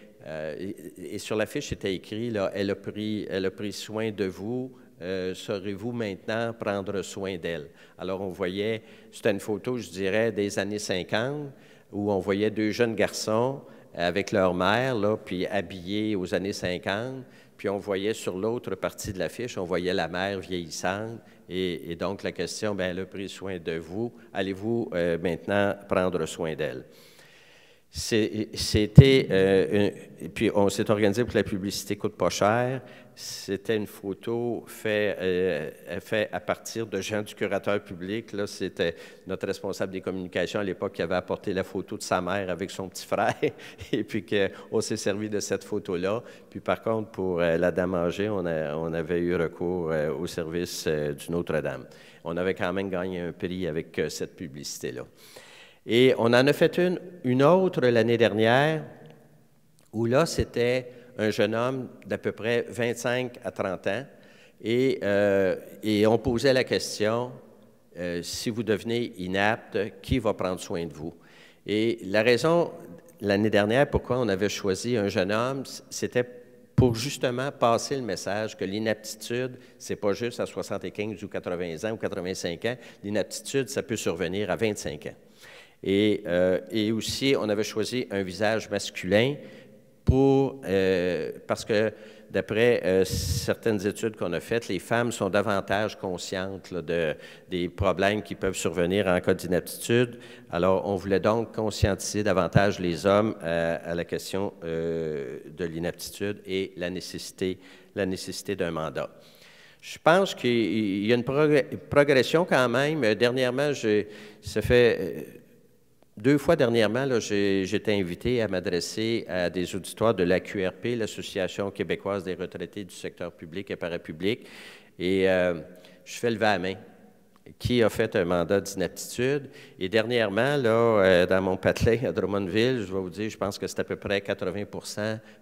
et, sur l'affiche c'était écrit, là, elle, a pris, elle a pris soin de vous, euh, saurez-vous maintenant prendre soin d'elle? Alors on voyait, c'était une photo, je dirais, des années 50 où on voyait deux jeunes garçons avec leur mère, là, puis habillés aux années 50, puis on voyait sur l'autre partie de l'affiche, on voyait la mère vieillissante, et, donc la question, bien, elle a pris soin de vous, allez-vous euh, maintenant prendre soin d'elle? C'était, euh, puis on s'est organisé pour que la publicité coûte pas cher, c'était une photo euh, faite à partir de gens du curateur public. Là, c'était notre responsable des communications à l'époque qui avait apporté la photo de sa mère avec son petit frère. et puis qu'on s'est servi de cette photo-là. Puis par contre, pour euh, la dame âgée, on, avait eu recours euh, au service d'une Notre-Dame. On avait quand même gagné un prix avec cette publicité-là. Et on en a fait une autre l'année dernière où là, c'était un jeune homme d'à peu près 25 à 30 ans, et, euh, et on posait la question, euh, si vous devenez inapte, qui va prendre soin de vous? Et la raison, l'année dernière, pourquoi on avait choisi un jeune homme, c'était pour justement passer le message que l'inaptitude, c'est pas juste à 75 ou 80 ans ou 85 ans, l'inaptitude, ça peut survenir à 25 ans. Et, euh, et aussi, on avait choisi un visage masculin pour, euh, parce que d'après euh, certaines études qu'on a faites, les femmes sont davantage conscientes de, des problèmes qui peuvent survenir en cas d'inaptitude. Alors, on voulait donc conscientiser davantage les hommes euh, à la question euh, de l'inaptitude et la nécessité, la nécessité d'un mandat. Je pense qu'il y a une progression quand même. Dernièrement, ça fait deux fois dernièrement, j'ai été invité à m'adresser à des auditoires de l'AQRP, l'Association québécoise des retraités du secteur public et parapublic, et euh, je fais le à main. Qui a fait un mandat d'inaptitude? Et dernièrement, là, euh, dans mon patelin à Drummondville, je vais vous dire, je pense que c'est à peu près 80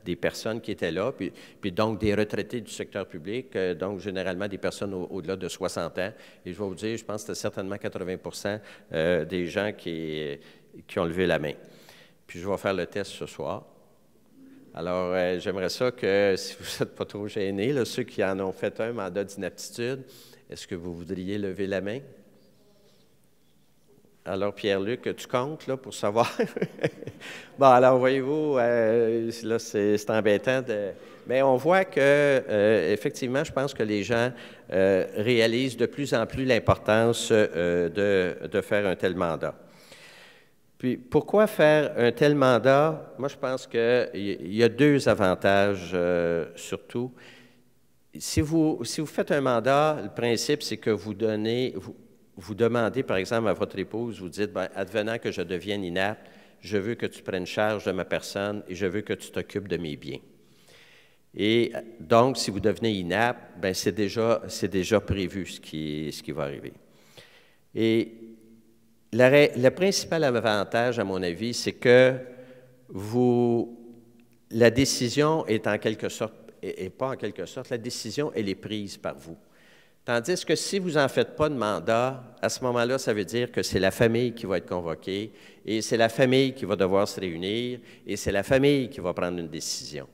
des personnes qui étaient là, puis, donc des retraités du secteur public, euh, donc généralement des personnes au-delà de 60 ans. Et je vais vous dire, je pense que c'était certainement 80 des gens qui qui ont levé la main. Puis je vais faire le test ce soir. Alors, euh, j'aimerais ça que, si vous n'êtes pas trop gênés, ceux qui en ont fait un mandat d'inaptitude, est-ce que vous voudriez lever la main? Alors, Pierre-Luc, tu comptes là, pour savoir? bon, alors, voyez-vous, euh, là, c'est embêtant. Mais on voit que, euh, effectivement, je pense que les gens réalisent de plus en plus l'importance de, faire un tel mandat. Puis pourquoi faire un tel mandat? Moi, je pense qu'il y a deux avantages euh, surtout. Si vous, si vous faites un mandat, le principe, c'est que vous donnez, vous, vous, demandez, par exemple, à votre épouse, vous dites, ben, advenant que je devienne inapte, je veux que tu prennes charge de ma personne et je veux que tu t'occupes de mes biens. Et donc, si vous devenez inapte, ben, c'est déjà, déjà prévu ce qui, ce qui va arriver. Et le, principal avantage, à mon avis, c'est que vous, la décision est en quelque sorte, et, pas en quelque sorte, la décision, elle est prise par vous. Tandis que si vous n'en faites pas de mandat, à ce moment-là, ça veut dire que c'est la famille qui va être convoquée et c'est la famille qui va devoir se réunir et c'est la famille qui va prendre une décision.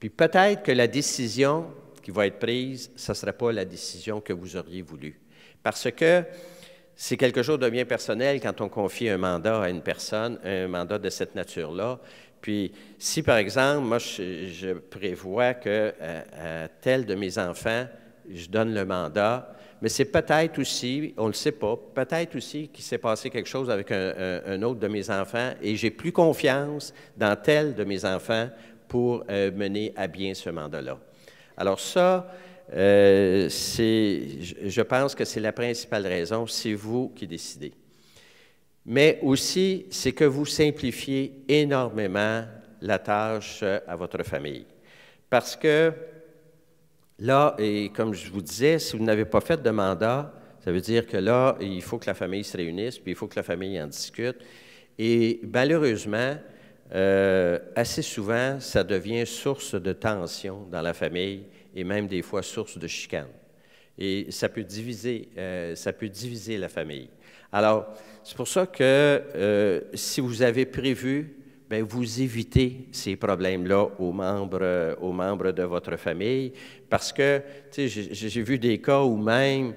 Puis peut-être que la décision qui va être prise, ce ne sera pas la décision que vous auriez voulu. Parce que c'est quelque chose de bien personnel quand on confie un mandat à une personne, un mandat de cette nature-là, puis si, par exemple, moi, je, prévois que euh, tel de mes enfants, je donne le mandat, mais c'est peut-être aussi, on ne le sait pas, peut-être aussi qu'il s'est passé quelque chose avec un, autre de mes enfants et j'ai plus confiance dans tel de mes enfants pour euh, mener à bien ce mandat-là. Alors ça, euh, je pense que c'est la principale raison. C'est vous qui décidez. Mais aussi, c'est que vous simplifiez énormément la tâche à votre famille. Parce que là, et comme je vous disais, si vous n'avez pas fait de mandat, ça veut dire que là, il faut que la famille se réunisse, puis il faut que la famille en discute. Et malheureusement, euh, assez souvent, ça devient source de tension dans la famille et même des fois source de chicanes. Et ça peut diviser, euh, ça peut diviser la famille. Alors, c'est pour ça que euh, si vous avez prévu, bien, vous évitez ces problèmes-là aux membres, euh, aux membres de votre famille, parce que tu sais, j'ai vu des cas où même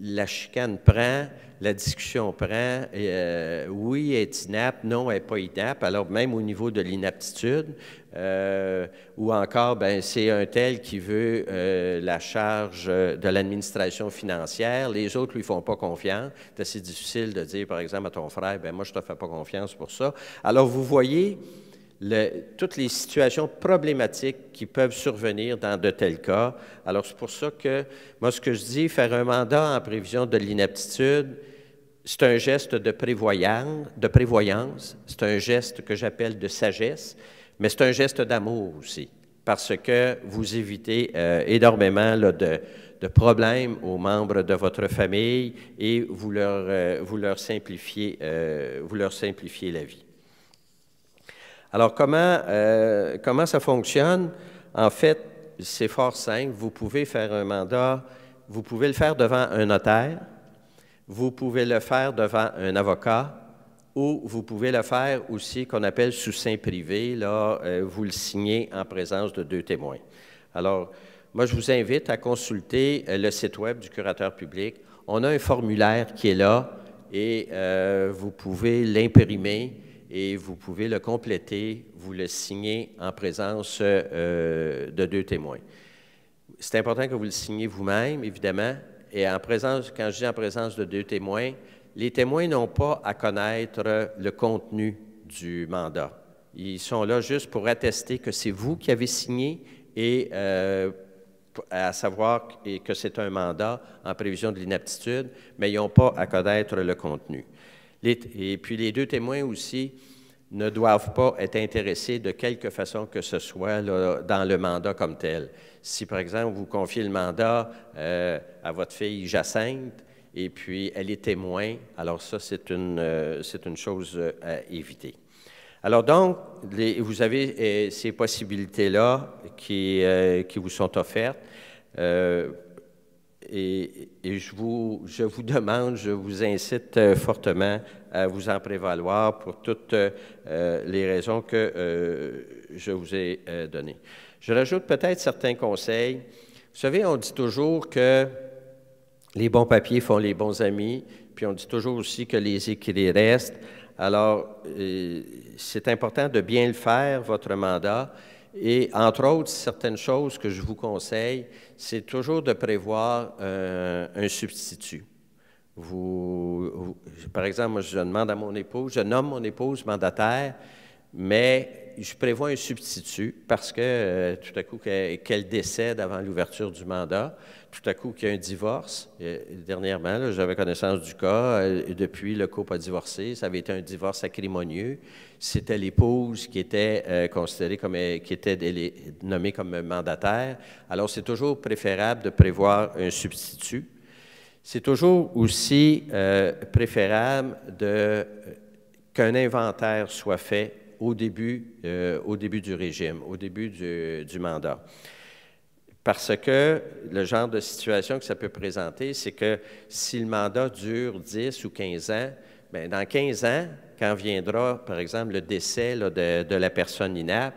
la chicane prend, la discussion prend, euh, oui, est inapte, non, est pas inapte. Alors, même au niveau de l'inaptitude, euh, ou encore, ben, c'est un tel qui veut euh, la charge de l'administration financière, les autres ne lui font pas confiance. C'est assez difficile de dire, par exemple, à ton frère, ben, moi, je te fais pas confiance pour ça. Alors, vous voyez toutes les situations problématiques qui peuvent survenir dans de tels cas. Alors, c'est pour ça que, moi, ce que je dis, faire un mandat en prévision de l'inaptitude, c'est un geste de prévoyance, c'est un geste que j'appelle de sagesse, mais c'est un geste d'amour aussi, parce que vous évitez euh, énormément de, problèmes aux membres de votre famille et vous leur, euh, euh, simplifiez, la vie. Alors, comment, comment ça fonctionne? En fait, c'est fort simple. Vous pouvez faire un mandat, vous pouvez le faire devant un notaire, vous pouvez le faire devant un avocat ou vous pouvez le faire aussi qu'on appelle sous sein privé, là, euh, vous le signez en présence de deux témoins. Alors, moi, je vous invite à consulter euh, le site web du curateur public. On a un formulaire qui est là et euh, vous pouvez l'imprimer et vous pouvez le compléter, vous le signez en présence de deux témoins. C'est important que vous le signiez vous-même, évidemment, et en présence, quand je dis en présence de deux témoins, les témoins n'ont pas à connaître le contenu du mandat. Ils sont là juste pour attester que c'est vous qui avez signé et euh, à savoir que c'est un mandat en prévision de l'inaptitude, mais ils n'ont pas à connaître le contenu. et puis les deux témoins aussi ne doivent pas être intéressés de quelque façon que ce soit dans le mandat comme tel. Si, par exemple, vous confiez le mandat euh, à votre fille Jacinthe, et puis elle est témoin, alors ça, c'est une, euh, une chose euh, à éviter. Alors donc, vous avez ces possibilités-là qui, qui vous sont offertes et, je, vous, je, vous, demande, je vous incite euh, fortement à vous en prévaloir pour toutes euh, les raisons que euh, je vous ai données. Je rajoute peut-être certains conseils. Vous savez, on dit toujours que les bons papiers font les bons amis, puis on dit toujours aussi que les écrits restent. Alors, c'est important de bien le faire, votre mandat, et entre autres, certaines choses que je vous conseille, c'est toujours de prévoir euh, un substitut. par exemple, je demande à mon épouse, je nomme mon épouse mandataire, mais je prévois un substitut parce que euh, tout à coup qu'elle décède avant l'ouverture du mandat tout à coup qu'il y a un divorce. dernièrement, j'avais connaissance du cas. depuis, le couple a divorcé. Ça avait été un divorce acrimonieux. C'était l'épouse qui était euh, considérée comme, euh, qui était nommée comme mandataire. Alors, c'est toujours préférable de prévoir un substitut. C'est toujours aussi euh, préférable préférable qu'un inventaire soit fait au début, au début du régime, au début du mandat. Parce que le genre de situation que ça peut présenter, c'est que si le mandat dure 10 ou 15 ans, bien, dans 15 ans, quand viendra, par exemple, le décès de, la personne inapte,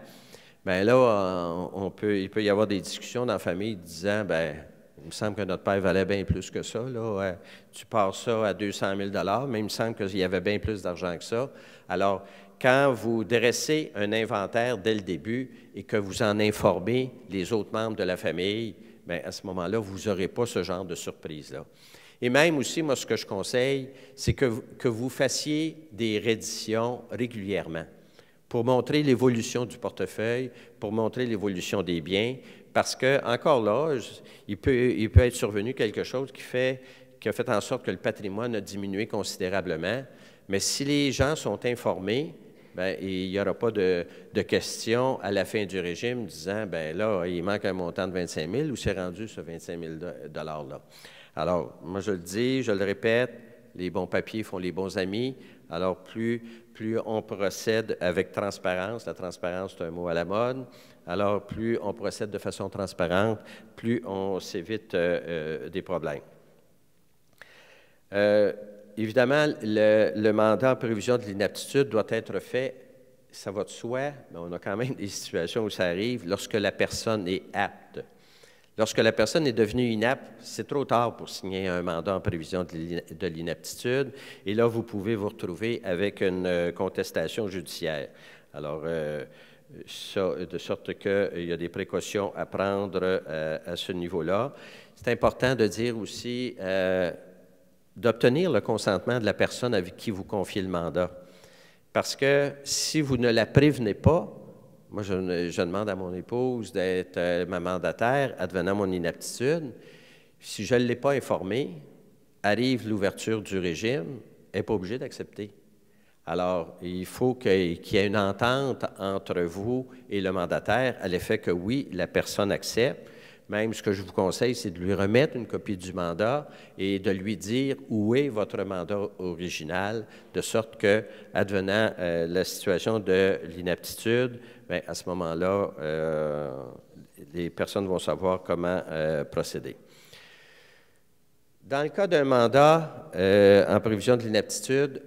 bien là, il peut y avoir des discussions dans la famille disant, ben, il me semble que notre père valait bien plus que ça. Là. Tu pars ça à 200 000 mais il me semble qu'il y avait bien plus d'argent que ça. Alors, quand vous dressez un inventaire dès le début et que vous en informez les autres membres de la famille, bien, à ce moment-là, vous n'aurez pas ce genre de surprise-là. Et même aussi, moi, ce que je conseille, c'est que, vous fassiez des redditions régulièrement pour montrer l'évolution du portefeuille, pour montrer l'évolution des biens, parce que, encore là, il peut, il peut être survenu quelque chose qui, fait, qui a fait en sorte que le patrimoine a diminué considérablement. Mais si les gens sont informés, ben, il n'y aura pas de, questions à la fin du régime disant, ben là, il manque un montant de 25 000 ou c'est rendu ce 25 000 $-là. Alors, moi, je le dis, je le répète, les bons papiers font les bons amis. Alors, plus, plus on procède avec transparence, la transparence, c'est un mot à la mode, alors plus on procède de façon transparente, plus on s'évite euh, euh, des problèmes. Euh, évidemment, le, mandat en prévision de l'inaptitude doit être fait, ça va de soi, mais on a quand même des situations où ça arrive, lorsque la personne est apte. Lorsque la personne est devenue inapte, c'est trop tard pour signer un mandat en prévision de l'inaptitude. Et là, vous pouvez vous retrouver avec une euh, contestation judiciaire. Alors, euh, de sorte qu'il euh, y a des précautions à prendre à ce niveau-là. C'est important de dire aussi, d'obtenir le consentement de la personne à qui vous confiez le mandat. Parce que si vous ne la prévenez pas, moi, je, demande à mon épouse d'être euh, ma mandataire, advenant mon inaptitude. Si je ne l'ai pas informée, arrive l'ouverture du régime, elle n'est pas obligée d'accepter. Alors, il faut qu'il y ait une entente entre vous et le mandataire à l'effet que oui, la personne accepte même ce que je vous conseille, c'est de lui remettre une copie du mandat et de lui dire où est votre mandat original, de sorte que, advenant euh, la situation de l'inaptitude, ben, à ce moment-là, euh, les personnes vont savoir comment euh, procéder. Dans le cas d'un mandat en prévision de l'inaptitude,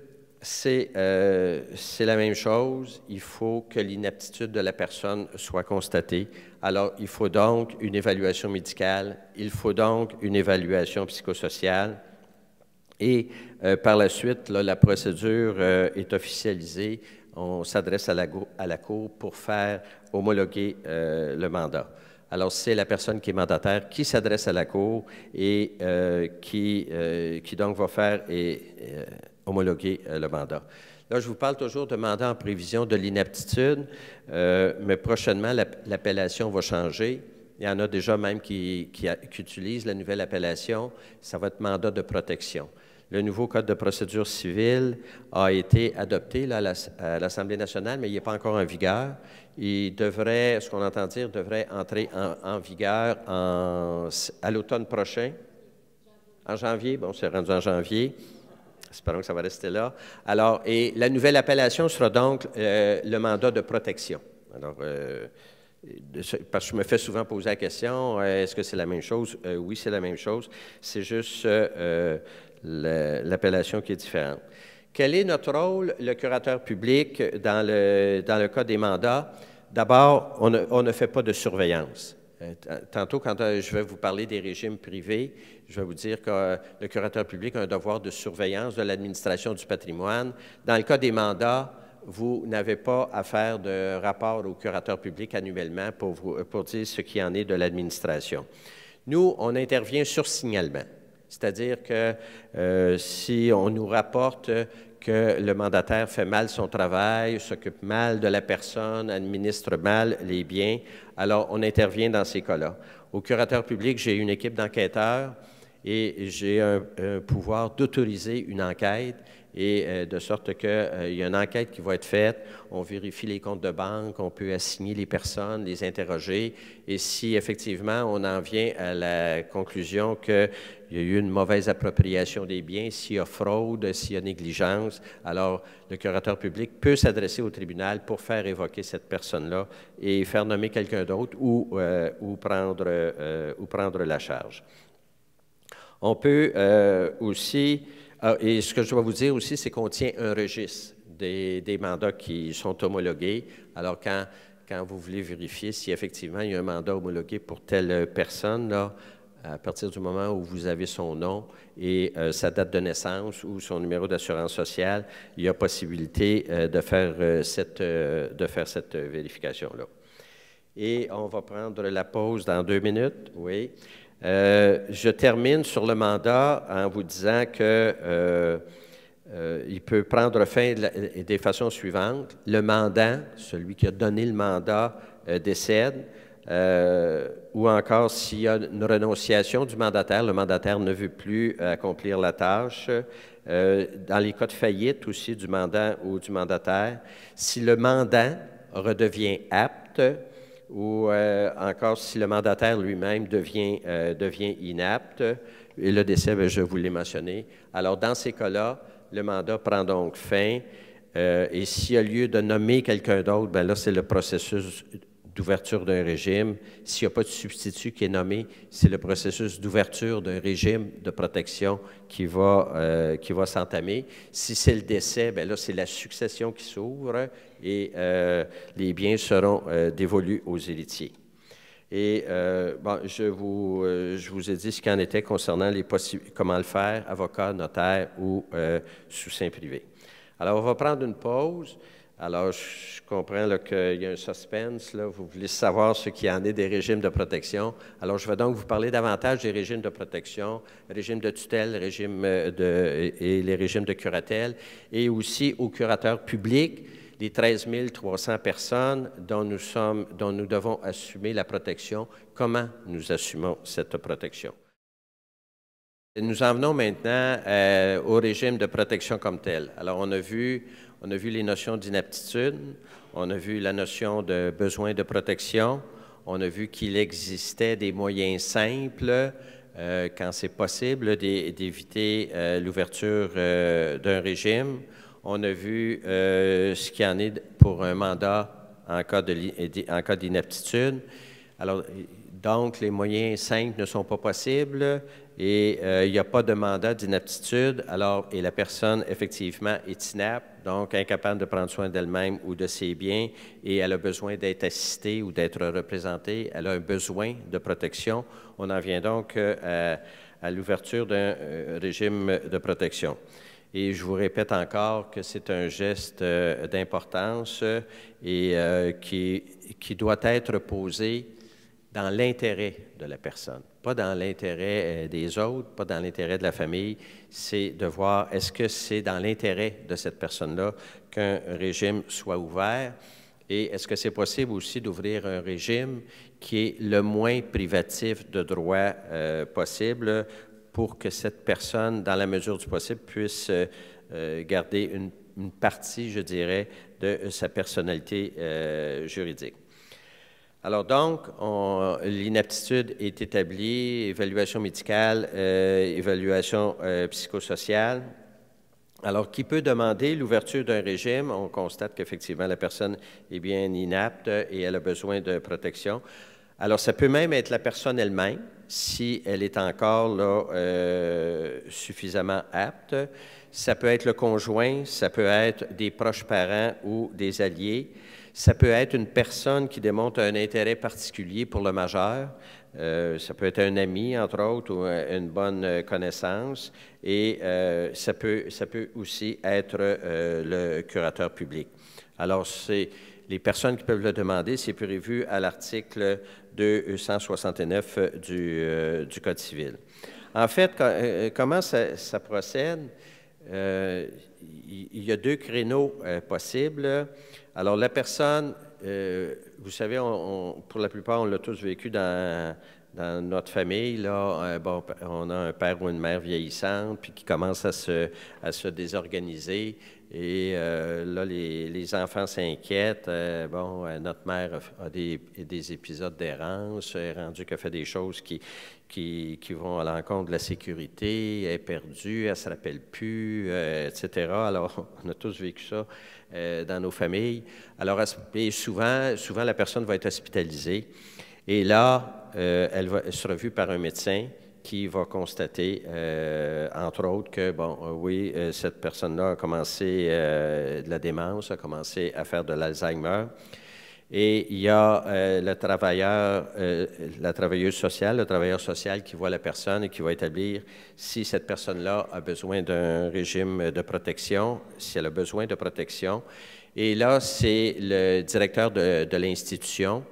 euh, c'est la même chose. Il faut que l'inaptitude de la personne soit constatée. Alors, il faut donc une évaluation médicale, il faut donc une évaluation psychosociale. Et euh, par la suite, la procédure euh, est officialisée. On s'adresse à la, Cour pour faire homologuer le mandat. Alors, c'est la personne qui est mandataire qui s'adresse à la Cour et qui, qui, donc va faire... Et, homologuer euh, le mandat. Là, je vous parle toujours de mandat en prévision de l'inaptitude, euh, mais prochainement, l'appellation va changer. Il y en a déjà même qui, utilisent la nouvelle appellation. Ça va être mandat de protection. Le nouveau Code de procédure civile a été adopté à l'Assemblée nationale, mais il n'est pas encore en vigueur. Il devrait, ce qu'on entend dire, devrait entrer en, vigueur en, à l'automne prochain, en janvier. Bon, c'est rendu en janvier. Espérons que ça va rester là. Alors, et la nouvelle appellation sera donc euh, le mandat de protection. Alors, euh, parce que je me fais souvent poser la question, euh, est-ce que c'est la même chose? oui, c'est la même chose. C'est juste l'appellation qui est différente. Quel est notre rôle, le curateur public, dans le, dans le cas des mandats? D'abord, on ne fait pas de surveillance. Tantôt, quand je vais vous parler des régimes privés, je vais vous dire que euh, le curateur public a un devoir de surveillance de l'administration du patrimoine. Dans le cas des mandats, vous n'avez pas à faire de rapport au curateur public annuellement pour, euh, pour dire ce qui en est de l'administration. Nous, on intervient sur signalement, c'est-à-dire que euh, si on nous rapporte que le mandataire fait mal son travail, s'occupe mal de la personne, administre mal les biens, alors on intervient dans ces cas-là. Au curateur public, j'ai une équipe d'enquêteurs et j'ai un, euh, pouvoir d'autoriser une enquête et euh, de sorte qu'il euh, y a une enquête qui va être faite, on vérifie les comptes de banque, on peut assigner les personnes, les interroger, et si effectivement on en vient à la conclusion qu'il y a eu une mauvaise appropriation des biens, s'il y a fraude, s'il y a négligence, alors le curateur public peut s'adresser au tribunal pour faire évoquer cette personne-là et faire nommer quelqu'un d'autre ou, ou prendre la charge. On peut euh, aussi, ah, et ce que je dois vous dire aussi, c'est qu'on tient un registre des, mandats qui sont homologués. Alors, quand, vous voulez vérifier si effectivement il y a un mandat homologué pour telle personne, à partir du moment où vous avez son nom et euh, sa date de naissance ou son numéro d'assurance sociale, il y a possibilité euh, de, faire, cette, de faire cette vérification-là. Et on va prendre la pause dans deux minutes, oui. Euh, je termine sur le mandat en vous disant qu'il euh, euh, peut prendre fin des façons suivantes. Le mandant, celui qui a donné le mandat, décède. ou encore, s'il y a une renonciation du mandataire, le mandataire ne veut plus accomplir la tâche. dans les cas de faillite aussi du mandant ou du mandataire, si le mandant redevient apte, ou euh, encore si le mandataire lui-même devient, euh, devient inapte, et le décès, ben, je vous l'ai mentionné. Alors, dans ces cas-là, le mandat prend donc fin. Euh, et s'il y a lieu de nommer quelqu'un d'autre, ben là, c'est le processus d'ouverture d'un régime. S'il n'y a pas de substitut qui est nommé, c'est le processus d'ouverture d'un régime de protection qui va, euh, qui va s'entamer. Si c'est le décès, bien là, c'est la succession qui s'ouvre et euh, les biens seront euh, dévolus aux héritiers. Et bon, je, vous, je vous ai dit ce qu'en était concernant les comment le faire, avocat, notaire ou sous-saint privé. Alors, on va prendre une pause. Alors, je comprends qu'il y a un suspense. Vous voulez savoir ce qui en est des régimes de protection. Alors, je vais donc vous parler davantage des régimes de protection, régimes de tutelle, euh, et les régimes de curatelle, et aussi aux curateurs publics, les 13 300 personnes dont nous, sommes, dont nous devons assumer la protection. Comment nous assumons cette protection? Nous en venons maintenant euh, au régime de protection comme tel. Alors, on a vu on a vu les notions d'inaptitude, on a vu la notion de besoin de protection, on a vu qu'il existait des moyens simples, euh, quand c'est possible, d'éviter euh, l'ouverture euh, d'un régime. On a vu ce qu'il en est pour un mandat en cas d'inaptitude. Alors, donc, les moyens simples ne sont pas possibles et il n'y a pas de mandat d'inaptitude. Alors, et la personne, effectivement, est inapte donc incapable de prendre soin d'elle-même ou de ses biens, et elle a besoin d'être assistée ou d'être représentée, elle a un besoin de protection. On en vient donc euh, à, l'ouverture d'un euh, régime de protection. Et je vous répète encore que c'est un geste euh, d'importance et qui doit être posé dans l'intérêt de la personne, pas dans l'intérêt euh, des autres, pas dans l'intérêt de la famille. C'est de voir est-ce que c'est dans l'intérêt de cette personne-là qu'un régime soit ouvert et est-ce que c'est possible aussi d'ouvrir un régime qui est le moins privatif de droits euh, possible pour que cette personne, dans la mesure du possible, puisse euh, garder une, partie, je dirais, de sa personnalité juridique. Alors donc, l'inaptitude est établie, évaluation médicale, euh, évaluation euh, psychosociale. Alors, qui peut demander l'ouverture d'un régime? On constate qu'effectivement, la personne est bien inapte et elle a besoin de protection. Alors, ça peut même être la personne elle-même, si elle est encore euh, suffisamment apte. Ça peut être le conjoint, ça peut être des proches parents ou des alliés. Ça peut être une personne qui démontre un intérêt particulier pour le majeur. Euh, ça peut être un ami, entre autres, ou une bonne euh, connaissance. Et euh, ça, peut, ça peut aussi être le curateur public. Alors, c'est les personnes qui peuvent le demander, c'est prévu à l'article 269 du, du, Code civil. En fait, comment ça, ça procède? il y a deux créneaux possibles alors, la personne, euh, vous savez, pour la plupart, on l'a tous vécu dans, notre famille. Là, euh, on a un père ou une mère vieillissante, puis qui commence à se, désorganiser. Et euh, là, les, enfants s'inquiètent. bon, notre mère a des, épisodes d'errance, est rendue qu'elle fait des choses qui, qui vont à l'encontre de la sécurité, elle est perdue, elle ne se rappelle plus, etc. Alors, on a tous vécu ça euh, dans nos familles. Alors, et souvent, souvent, la personne va être hospitalisée. Et là, euh, elle va, sera vue par un médecin qui va constater, euh, entre autres, que, bon, oui, cette personne-là a commencé de la démence, a commencé à faire de l'Alzheimer. Et il y a euh, le travailleur, euh, la travailleuse sociale, le travailleur social qui voit la personne et qui va établir si cette personne-là a besoin d'un régime de protection, si elle a besoin de protection. Et là, c'est le directeur de, l'institution,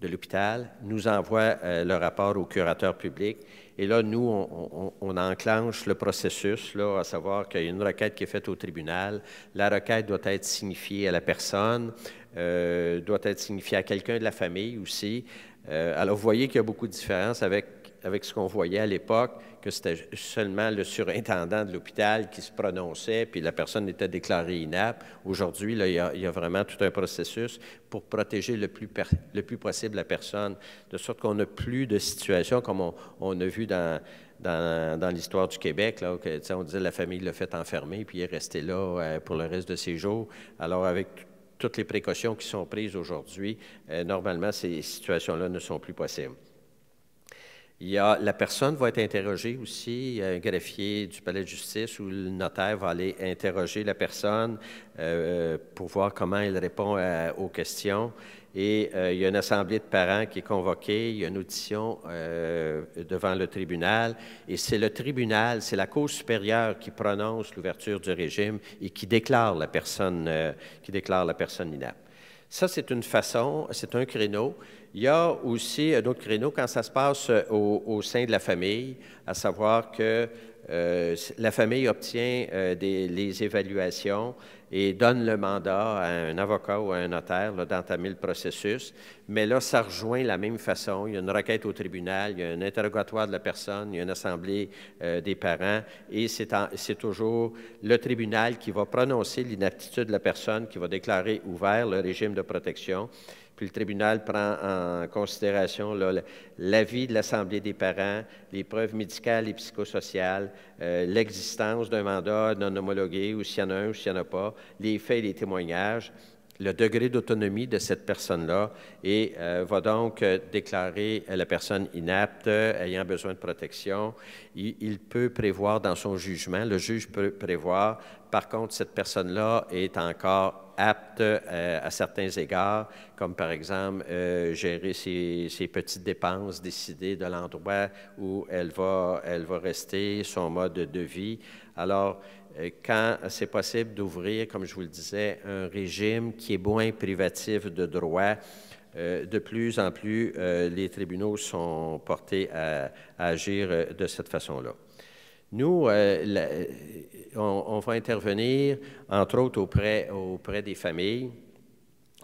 de l'hôpital, nous envoie euh, le rapport au curateur public. Et là, nous, on, on enclenche le processus, là, à savoir qu'il y a une requête qui est faite au tribunal. La requête doit être signifiée à la personne. Euh, doit être signifié à quelqu'un de la famille aussi. Euh, alors, vous voyez qu'il y a beaucoup de différences avec, avec ce qu'on voyait à l'époque, que c'était seulement le surintendant de l'hôpital qui se prononçait, puis la personne était déclarée inapte. Aujourd'hui, il, il, y a vraiment tout un processus pour protéger le plus, le plus possible la personne, de sorte qu'on n'a plus de situation comme on, a vu dans, dans, l'histoire du Québec, là, on disait la famille l'a fait enfermer, puis il est resté là euh, pour le reste de ses jours. Alors, avec tout toutes les précautions qui sont prises aujourd'hui, euh, normalement, ces situations-là ne sont plus possibles. la personne va être interrogée aussi. Euh, un greffier du palais de justice ou le notaire va aller interroger la personne euh, pour voir comment elle répond aux questions. Et euh, il y a une assemblée de parents qui est convoquée, il y a une audition euh, devant le tribunal, et c'est le tribunal, c'est la Cour supérieure qui prononce l'ouverture du régime et qui déclare la personne, euh, qui déclare la personne inapte. Ça, c'est une façon, c'est un créneau. Il y a aussi un autre créneau quand ça se passe au, sein de la famille, à savoir que la famille obtient des, les évaluations, et donne le mandat à un avocat ou à un notaire d'entamer le processus. Mais là, ça rejoint la même façon. Il y a une requête au tribunal, il y a un interrogatoire de la personne, il y a une assemblée euh, des parents, et c'est toujours le tribunal qui va prononcer l'inaptitude de la personne, qui va déclarer ouvert le régime de protection le tribunal prend en considération l'avis de l'Assemblée des parents, les preuves médicales et psychosociales, euh, l'existence d'un mandat non homologué, ou s'il y en a un ou s'il n'y en a pas, les faits et les témoignages le degré d'autonomie de cette personne-là et euh, va donc euh, déclarer euh, la personne inapte, ayant besoin de protection. Il, peut prévoir dans son jugement, le juge peut prévoir, par contre, cette personne-là est encore apte à certains égards, comme par exemple gérer ses, petites dépenses, décider de l'endroit où elle va, elle va rester, son mode de vie. Alors, euh, quand c'est possible d'ouvrir, comme je vous le disais, un régime qui est moins privatif de droits. Euh, de plus en plus, euh, les tribunaux sont portés à, agir de cette façon-là. Nous, on, on, va intervenir, entre autres, auprès, auprès des familles.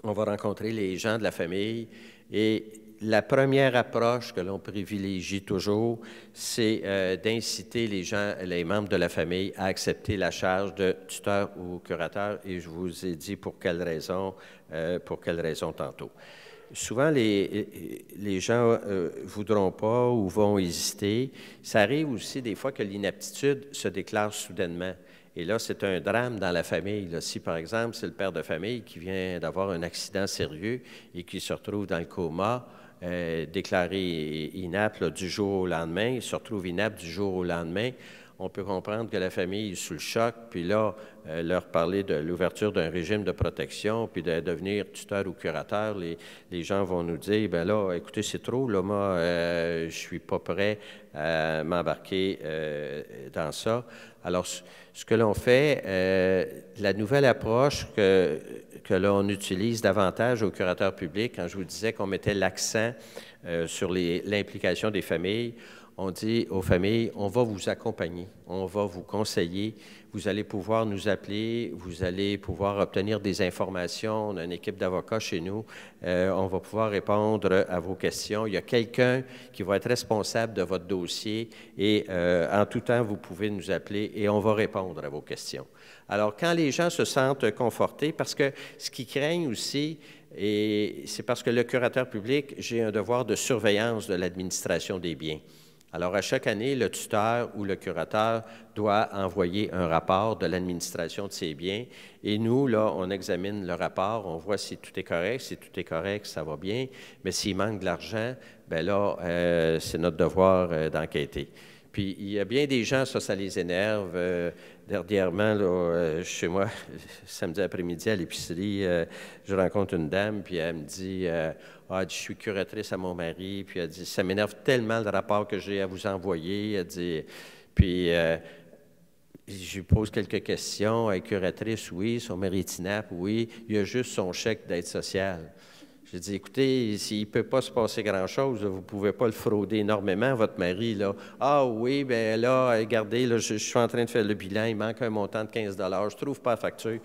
On va rencontrer les gens de la famille et la première approche que l'on privilégie toujours, c'est euh, d'inciter les gens, les membres de la famille, à accepter la charge de tuteur ou curateur, et je vous ai dit pour quelles raisons, euh, pour quelles raison tantôt. Souvent, les, gens ne euh, voudront pas ou vont hésiter. Ça arrive aussi des fois que l'inaptitude se déclare soudainement. Et là, c'est un drame dans la famille. si, par exemple, c'est le père de famille qui vient d'avoir un accident sérieux et qui se retrouve dans le coma, euh, déclaré inapte du jour au lendemain, il se retrouve inapte du jour au lendemain, on peut comprendre que la famille est sous le choc, puis là, euh, leur parler de l'ouverture d'un régime de protection, puis de devenir tuteur ou curateur, les, gens vont nous dire, ben là, écoutez, c'est trop, là, moi, euh, je suis pas prêt à m'embarquer euh, dans ça. Alors, ce que l'on fait, la nouvelle approche que, que l'on utilise davantage au curateur public, quand je vous disais qu'on mettait l'accent sur l'implication des familles, on dit aux familles, on va vous accompagner, on va vous conseiller, vous allez pouvoir nous appeler, vous allez pouvoir obtenir des informations, on a une équipe d'avocats chez nous, euh, on va pouvoir répondre à vos questions. Il y a quelqu'un qui va être responsable de votre dossier et euh, en tout temps, vous pouvez nous appeler et on va répondre à vos questions. Alors, quand les gens se sentent confortés, parce que ce qu'ils craignent aussi, c'est parce que le curateur public, j'ai un devoir de surveillance de l'administration des biens. Alors, à chaque année, le tuteur ou le curateur doit envoyer un rapport de l'administration de ses biens. Et nous, là, on examine le rapport, on voit si tout est correct. Si tout est correct, ça va bien. Mais s'il manque de l'argent, ben là, euh, c'est notre devoir euh, d'enquêter. Puis, il y a bien des gens, ça, ça les énerve. Euh, dernièrement, chez moi, samedi après-midi à l'épicerie, je rencontre une dame, puis elle me dit ah, je suis curatrice à mon mari, puis elle dit, ça m'énerve tellement le rapport que j'ai à vous envoyer. Elle dit, puis euh, je lui pose quelques questions. Elle est curatrice, oui. Son mari est oui. Il a juste son chèque d'aide sociale. Je dit, écoutez, s'il ne peut pas se passer grand-chose, vous ne pouvez pas le frauder énormément, votre mari. Là. Ah oui, bien là, regardez, je, je, suis en train de faire le bilan, il manque un montant de 15 Je ne trouve pas la facture.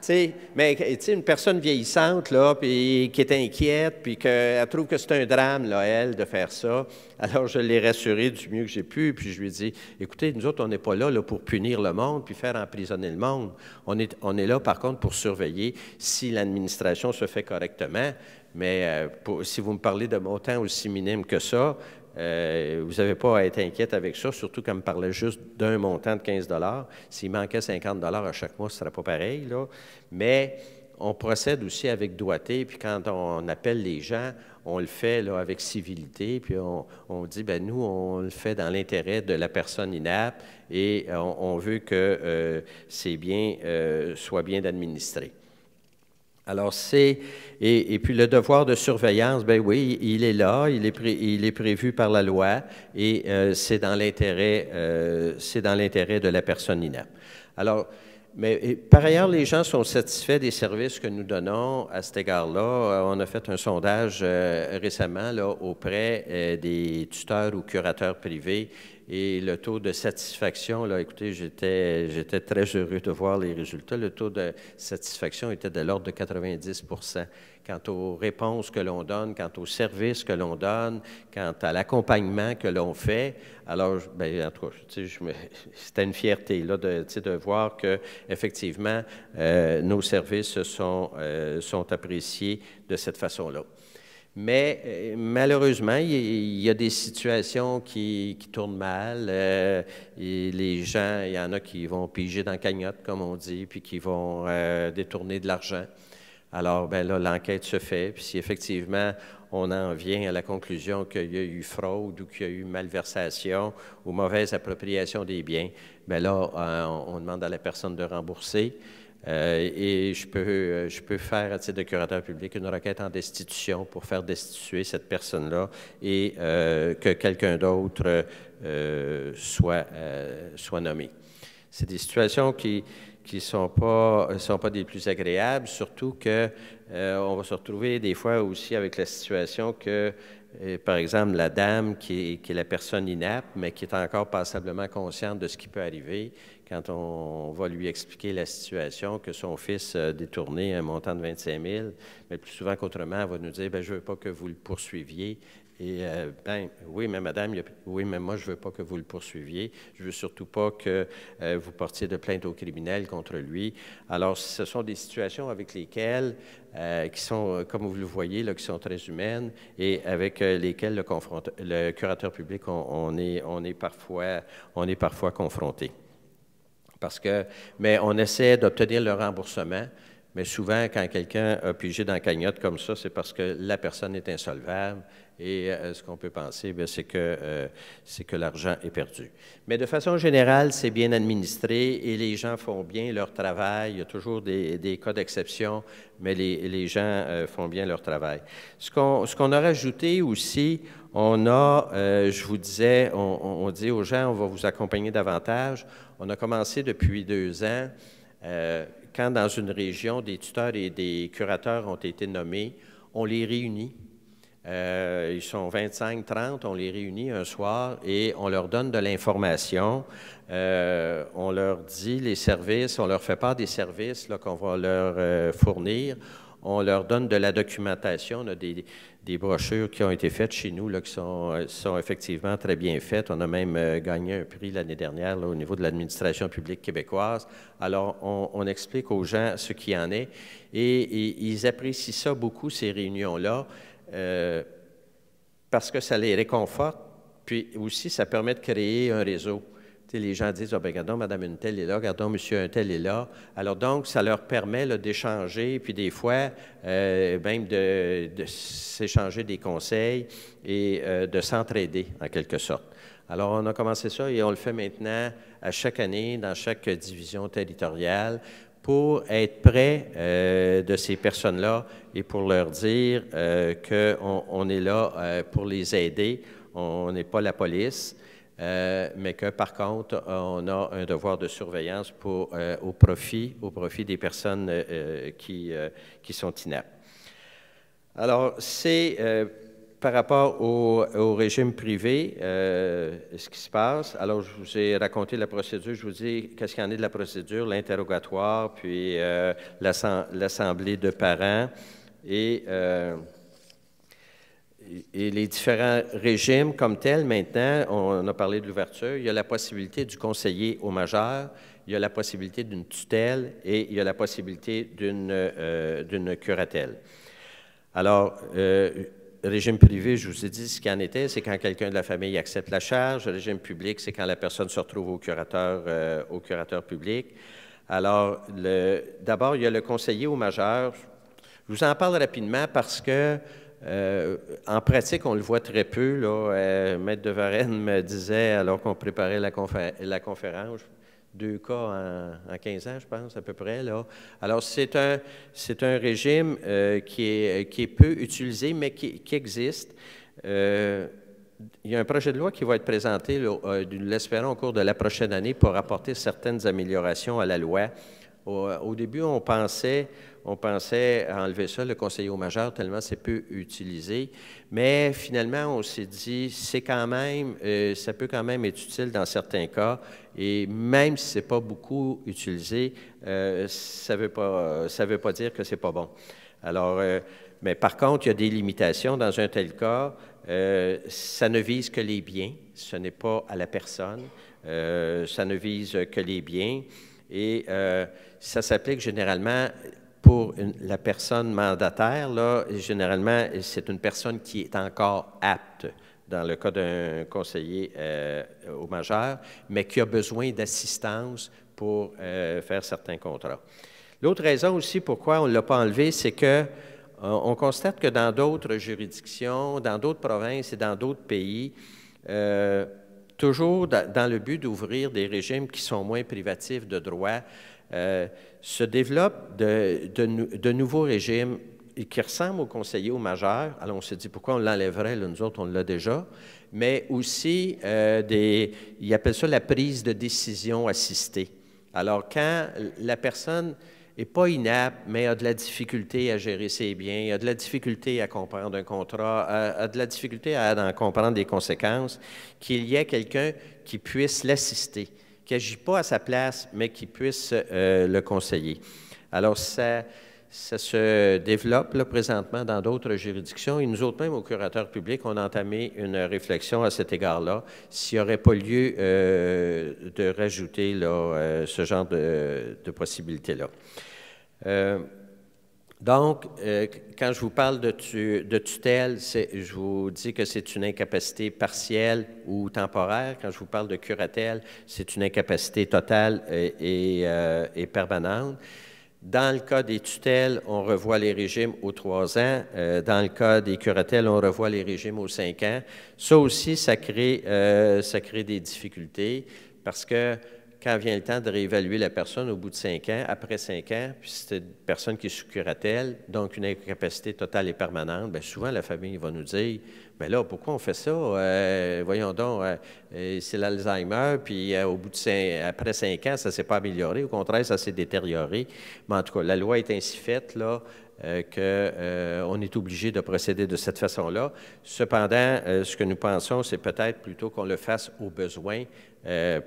T'sais, mais une personne vieillissante là, puis, qui est inquiète, puis qu'elle trouve que c'est un drame, là, elle, de faire ça. Alors je l'ai rassurée du mieux que j'ai pu, puis je lui ai dit, écoutez, nous autres, on n'est pas là, là, pour punir le monde, puis faire emprisonner le monde. On est, on est là, par contre, pour surveiller si l'administration se fait correctement. Mais euh, si vous me parlez de montants aussi minime que ça, euh, vous n'avez pas à être inquiète avec ça, surtout quand on parlait juste d'un montant de 15 S'il manquait 50 à chaque mois, ce ne serait pas pareil. Mais on procède aussi avec doigté, puis quand on appelle les gens, on le fait là, avec civilité, puis on, dit, ben nous, on le fait dans l'intérêt de la personne inapte et on, veut que euh, c'est ces biens soient bien euh, administrés. Alors, c'est. Et, puis, le devoir de surveillance, ben oui, il est là, il est, il est prévu par la loi et euh, c'est dans l'intérêt euh, de la personne inapte. Alors, mais par ailleurs, les gens sont satisfaits des services que nous donnons à cet égard-là. Euh, on a fait un sondage euh, récemment là, auprès des tuteurs ou curateurs privés et le taux de satisfaction, là, écoutez, j'étais, très heureux de voir les résultats. Le taux de satisfaction était de l'ordre de 90 Quant aux réponses que l'on donne, quant aux services que l'on donne, quant à l'accompagnement que l'on fait, alors, ben, en tout cas, c'était une fierté là, de, voir que effectivement euh, nos services euh, sont appréciés de cette façon-là. Mais euh, malheureusement, il y a des situations qui, tournent mal. Euh, et les gens, il y en a qui vont piger dans cagnotte, comme on dit, puis qui vont euh, détourner de l'argent. Alors, ben là, l'enquête se fait. Puis si effectivement on en vient à la conclusion qu'il y a eu fraude ou qu'il y a eu malversation ou mauvaise appropriation des biens, bien là, on demande à la personne de rembourser. Euh, et je peux, euh, je peux faire, à titre de curateur public, une requête en destitution pour faire destituer cette personne-là et euh, que quelqu'un d'autre soit, soit nommé. C'est des situations qui qui sont pas sont pas des plus agréables, surtout que on va se retrouver des fois aussi avec la situation que par exemple, la dame qui qui est, la personne inapte, mais qui est encore passablement consciente de ce qui peut arriver, quand on va lui expliquer la situation, que son fils a détourné un montant de 25 000, mais plus souvent qu'autrement, elle va nous dire, ben, je ne veux pas que vous le poursuiviez. Et euh, ben, oui, mais madame, oui, mais moi, je ne veux pas que vous le poursuiviez. Je ne veux surtout pas que euh, vous portiez de plainte au criminel contre lui. Alors, ce sont des situations avec lesquelles, euh, qui sont, comme vous le voyez, là, qui sont très humaines et avec lesquelles le, curateur public, on, est, on, est parfois, on est parfois confronté. Parce que, mais on essaie d'obtenir le remboursement, mais souvent, quand quelqu'un a pigé dans la cagnotte comme ça, c'est parce que la personne est insolvable et euh, ce qu'on peut penser, ben, c'est que, euh, que l'argent est perdu. Mais de façon générale, c'est bien administré et les gens font bien leur travail. Il y a toujours des, cas d'exception, mais les, gens euh, font bien leur travail. Ce qu'on a rajouté aussi, on a, je vous disais, on, on dit aux gens, on va vous accompagner davantage. On a commencé depuis deux ans, euh, quand dans une région, des tuteurs et des curateurs ont été nommés, on les réunit. Euh, ils sont 25, 30, on les réunit un soir et on leur donne de l'information. Euh, on leur dit les services, on leur fait part des services qu'on va leur fournir on leur donne de la documentation. On a des, des brochures qui ont été faites chez nous, là, qui sont, euh, sont effectivement très bien faites. On a même euh, gagné un prix l'année dernière là, au niveau de l'administration publique québécoise. Alors, on, explique aux gens ce qui en est et, ils apprécient ça beaucoup, ces réunions-là, euh, parce que ça les réconforte, puis aussi ça permet de créer un réseau les gens disent, oh, ben, madame une est là, regardons, monsieur Untel est là. Alors donc, ça leur permet d'échanger, puis des fois, euh, même de, s'échanger des conseils et euh, de s'entraider, en quelque sorte. Alors, on a commencé ça et on le fait maintenant à chaque année, dans chaque division territoriale, pour être près euh, de ces personnes-là et pour leur dire qu'on est là pour les aider. On n'est pas la police. Euh, mais que par contre, on a un devoir de surveillance pour, euh, au, profit, au profit des personnes euh, qui, qui sont inaptes. Alors, c'est par rapport au, régime privé, ce qui se passe. Alors, je vous ai raconté la procédure, je vous dis qu'est-ce qu'il y en est de la procédure, l'interrogatoire, puis l'assemblée de parents et et les différents régimes comme tels, maintenant, on, a parlé de l'ouverture, il y a la possibilité du conseiller au majeur, il y a la possibilité d'une tutelle et il y a la possibilité d'une euh, curatelle. Alors, euh, régime privé, je vous ai dit ce qu'il en était, c'est quand quelqu'un de la famille accepte la charge. régime public, c'est quand la personne se retrouve au curateur, euh, au curateur public. Alors, d'abord, il y a le conseiller au majeur. Je vous en parle rapidement parce que euh, en pratique, on le voit très peu. Là. Euh, Maître de Varenne me disait, alors qu'on préparait la, conférence, deux cas en, 15 ans, je pense, à peu près. Alors, c'est un, régime euh, qui, est, peu utilisé, mais qui, existe. il y a un projet de loi qui va être présenté, nous l'espérons, au cours de la prochaine année pour apporter certaines améliorations à la loi. au début, on pensait on pensait enlever ça, le conseiller au majeur, tellement c'est peu utilisé. Mais finalement, on s'est dit, c'est quand même, euh, ça peut quand même être utile dans certains cas. Et même si c'est pas beaucoup utilisé, euh, ça veut, pas, ça veut pas dire que c'est pas bon. Alors, euh, mais par contre, il y a des limitations. Dans un tel cas, ça ne vise que les biens, ce n'est pas à la personne, ça ne vise que les biens et ça s'applique généralement pour la personne mandataire, là, généralement, c'est une personne qui est encore apte dans le cas d'un conseiller euh, au majeur, mais qui a besoin d'assistance pour euh, faire certains contrats. L'autre raison aussi pourquoi on ne l'a pas enlevé, c'est que euh, on constate que dans d'autres juridictions, dans d'autres provinces et dans d'autres pays, toujours dans le but d'ouvrir des régimes qui sont moins privatifs de droits, se développe de, nouveaux régimes qui ressemblent aux conseillers aux majeurs. Alors, on se dit pourquoi on l'enlèverait, nous autres, on l'a déjà. Mais aussi, euh, des, ils appellent ça la prise de décision assistée. Alors, quand la personne n'est pas inapte, mais a de la difficulté à gérer ses biens, a de la difficulté à comprendre un contrat, a, a de la difficulté à en comprendre des conséquences, qu'il y ait quelqu'un qui puisse l'assister qui n'agit pas à sa place, mais qui puisse euh, le conseiller. Alors, ça, ça se développe présentement dans d'autres juridictions. Et nous autres, même au curateur public, on a entamé une réflexion à cet égard-là, s'il n'y aurait pas lieu euh, de rajouter euh, ce genre de, de possibilité-là. Donc, euh, quand je vous parle de, tutelle, je vous dis que c'est une incapacité partielle ou temporaire. Quand je vous parle de curatelle, c'est une incapacité totale et, euh, permanente. Dans le cas des tutelles, on revoit les régimes aux trois ans. Euh, dans le cas des curatelles, on revoit les régimes aux cinq ans. Ça aussi, ça crée des difficultés parce que quand vient le temps de réévaluer la personne au bout de cinq ans, après cinq ans, puis c'est une personne qui est sous curatelle, donc une incapacité totale et permanente, bien souvent la famille va nous dire Mais là, pourquoi on fait ça euh, Voyons donc, euh, euh, c'est l'Alzheimer, puis au bout de cinq, après cinq ans, ça ne s'est pas amélioré, au contraire, ça s'est détérioré. Mais en tout cas, la loi est ainsi faite, là. Euh, qu'on euh, est obligé de procéder de cette façon-là. Cependant, euh, ce que nous pensons, c'est peut-être plutôt qu'on le fasse au besoin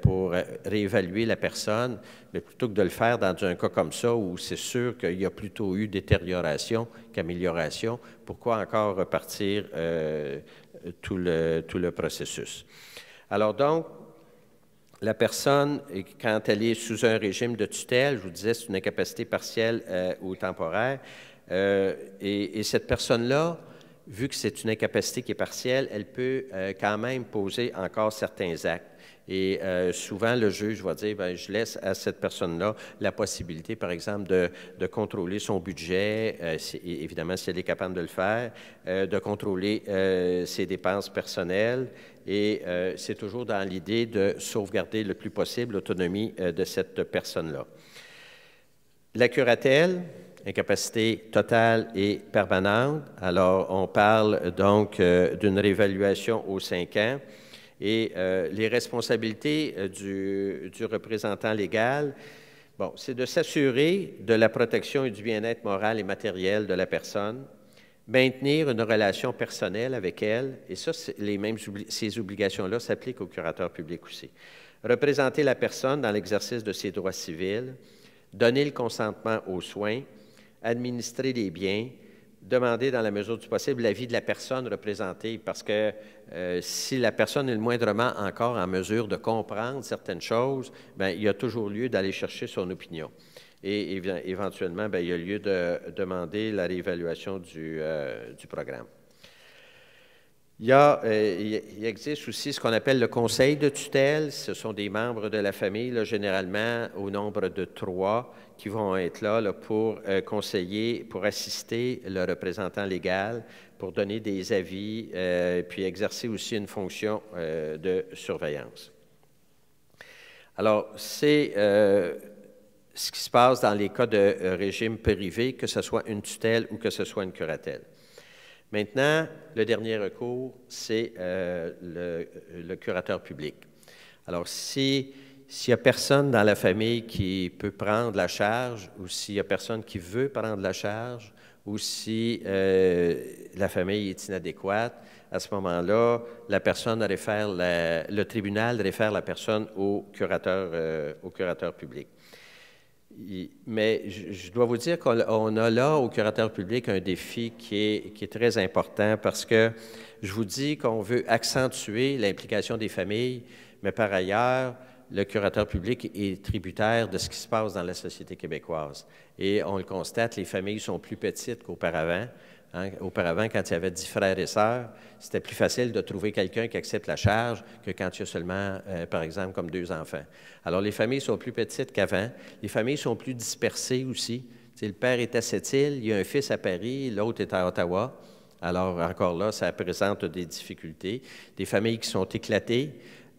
pour réévaluer la personne, mais plutôt que de le faire dans un cas comme ça où c'est sûr qu'il y a plutôt eu détérioration qu'amélioration, pourquoi encore repartir tout, le, tout le processus? Alors donc, la personne, quand elle est sous un régime de tutelle, je vous disais, c'est une incapacité partielle ou temporaire, euh, et, cette personne-là, vu que c'est une incapacité qui est partielle, elle peut euh, quand même poser encore certains actes. Et euh, souvent, le juge va dire, ben, je laisse à cette personne-là la possibilité, par exemple, de, contrôler son budget, évidemment, si elle est capable de le faire, de contrôler ses dépenses personnelles. Et c'est toujours dans l'idée de sauvegarder le plus possible l'autonomie de cette personne-là. La curatelle, incapacité totale et permanente. Alors, on parle donc euh, d'une réévaluation aux cinq ans. Et euh, les responsabilités euh, du, représentant légal, bon, c'est de s'assurer de la protection et du bien-être moral et matériel de la personne, maintenir une relation personnelle avec elle, et ça, les mêmes, ces obligations-là s'appliquent au curateur public aussi. Représenter la personne dans l'exercice de ses droits civils, donner le consentement aux soins, administrer les biens, demander dans la mesure du possible l'avis de la personne représentée, parce que euh, si la personne est le moindrement encore en mesure de comprendre certaines choses, bien, il y a toujours lieu d'aller chercher son opinion. Et éventuellement, bien, il y a lieu de demander la réévaluation du, euh, programme. Il, y euh, existe aussi ce qu'on appelle le conseil de tutelle. Ce sont des membres de la famille, généralement au nombre de trois, qui vont être là, là pour euh, conseiller, pour assister le représentant légal, pour donner des avis, euh, puis exercer aussi une fonction euh, de surveillance. Alors, c'est euh, ce qui se passe dans les cas de régime privé, que ce soit une tutelle ou que ce soit une curatelle. Maintenant, le dernier recours, c'est le, le, curateur public. Alors, si s'il n'y a personne dans la famille qui peut prendre la charge, ou s'il n'y a personne qui veut prendre la charge, ou si euh, la famille est inadéquate, à ce moment-là, la personne réfère faire le tribunal réfère la personne au curateur, euh, au curateur public. mais je, dois vous dire qu'on a là au curateur public un défi qui est, qui est très important parce que je vous dis qu'on veut accentuer l'implication des familles, mais par ailleurs, le curateur public est tributaire de ce qui se passe dans la société québécoise. Et on le constate, les familles sont plus petites qu'auparavant. Hein. auparavant, quand il y avait dix frères et sœurs, c'était plus facile de trouver quelqu'un qui accepte la charge que quand il y a seulement, euh, par exemple, comme deux enfants. Alors, les familles sont plus petites qu'avant. Les familles sont plus dispersées aussi. Si le père est à cette île, il y a un fils à Paris, l'autre est à Ottawa. Alors, encore là, ça présente des difficultés. Des familles qui sont éclatées.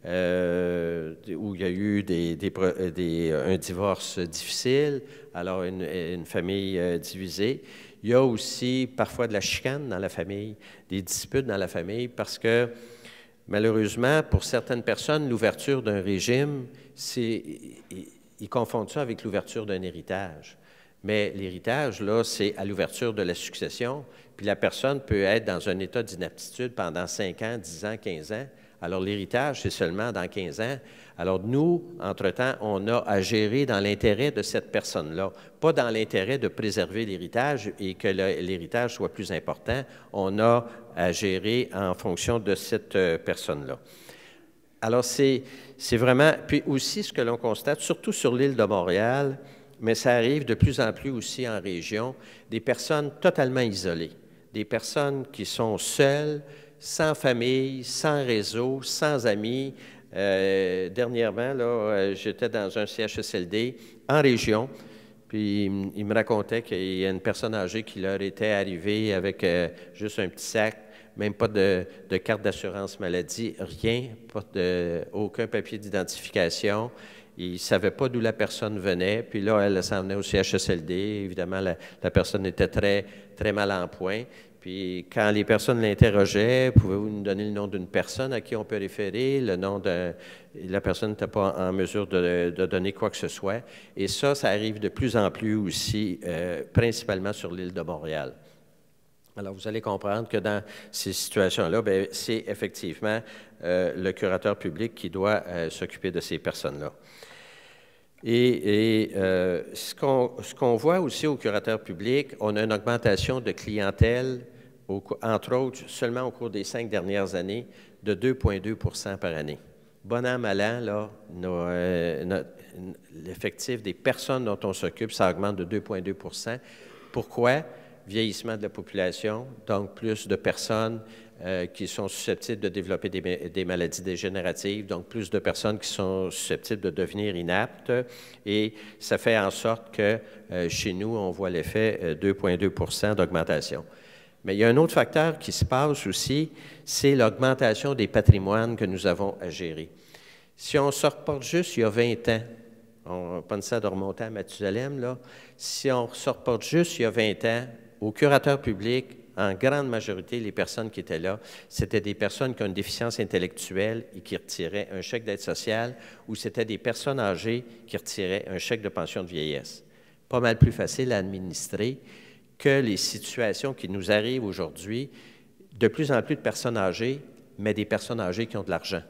Euh, où il y a eu des, euh, euh, un divorce difficile, alors une, famille divisée. Il y a aussi parfois de la chicane dans la famille, des disputes dans la famille, parce que malheureusement, pour certaines personnes, l'ouverture d'un régime, c'est, ils, ils confondent ça avec l'ouverture d'un héritage. Mais l'héritage, là, c'est à l'ouverture de la succession, puis la personne peut être dans un état d'inaptitude pendant 5 ans, 10 ans, 15 ans, alors, l'héritage, c'est seulement dans 15 ans. Alors, nous, entre-temps, on a à gérer dans l'intérêt de cette personne-là, pas dans l'intérêt de préserver l'héritage et que l'héritage soit plus important. On a à gérer en fonction de cette euh, personne-là. Alors, c'est vraiment. Puis aussi, ce que l'on constate, surtout sur l'île de Montréal, mais ça arrive de plus en plus aussi en région, des personnes totalement isolées, des personnes qui sont seules, sans famille, sans réseau, sans amis. Euh, dernièrement, là, euh, j'étais dans un CHSLD en région, puis il me racontait qu'il y a une personne âgée qui leur était arrivée avec euh, juste un petit sac, même pas de, carte d'assurance maladie, rien, aucun papier d'identification. Ils ne savait pas d'où la personne venait. Puis là, elle s'en venait au CHSLD. Évidemment, la, la, personne était très, très mal en point. Puis quand les personnes l'interrogeaient, pouvez-vous nous donner le nom d'une personne à qui on peut référer, le nom de la personne n'était pas en mesure de, donner quoi que ce soit. Et ça, ça arrive de plus en plus aussi, euh, principalement sur l'île de Montréal. Alors, vous allez comprendre que dans ces situations-là, ben, c'est effectivement euh, le curateur public qui doit euh, s'occuper de ces personnes-là. Et, euh, ce qu'on voit aussi au curateur public, on a une augmentation de clientèle, entre autres, seulement au cours des cinq dernières années, de 2,2 par année. Bon an, mal euh, l'effectif des personnes dont on s'occupe, ça augmente de 2,2 Pourquoi? Vieillissement de la population, donc plus de personnes euh, qui sont susceptibles de développer des, maladies dégénératives, donc plus de personnes qui sont susceptibles de devenir inaptes. Et ça fait en sorte que euh, chez nous, on voit l'effet 2,2 euh, d'augmentation. Mais il y a un autre facteur qui se passe aussi, c'est l'augmentation des patrimoines que nous avons à gérer. Si on se reporte juste il y a 20 ans, on pense ça de remonter à Mathusalem, là, si on se reporte juste il y a 20 ans, au curateur public, en grande majorité, les personnes qui étaient là, c'était des personnes qui ont une déficience intellectuelle et qui retiraient un chèque d'aide sociale ou c'était des personnes âgées qui retiraient un chèque de pension de vieillesse. Pas mal plus facile à administrer que les situations qui nous arrivent aujourd'hui, de plus en plus de personnes âgées, mais des personnes âgées qui ont de l'argent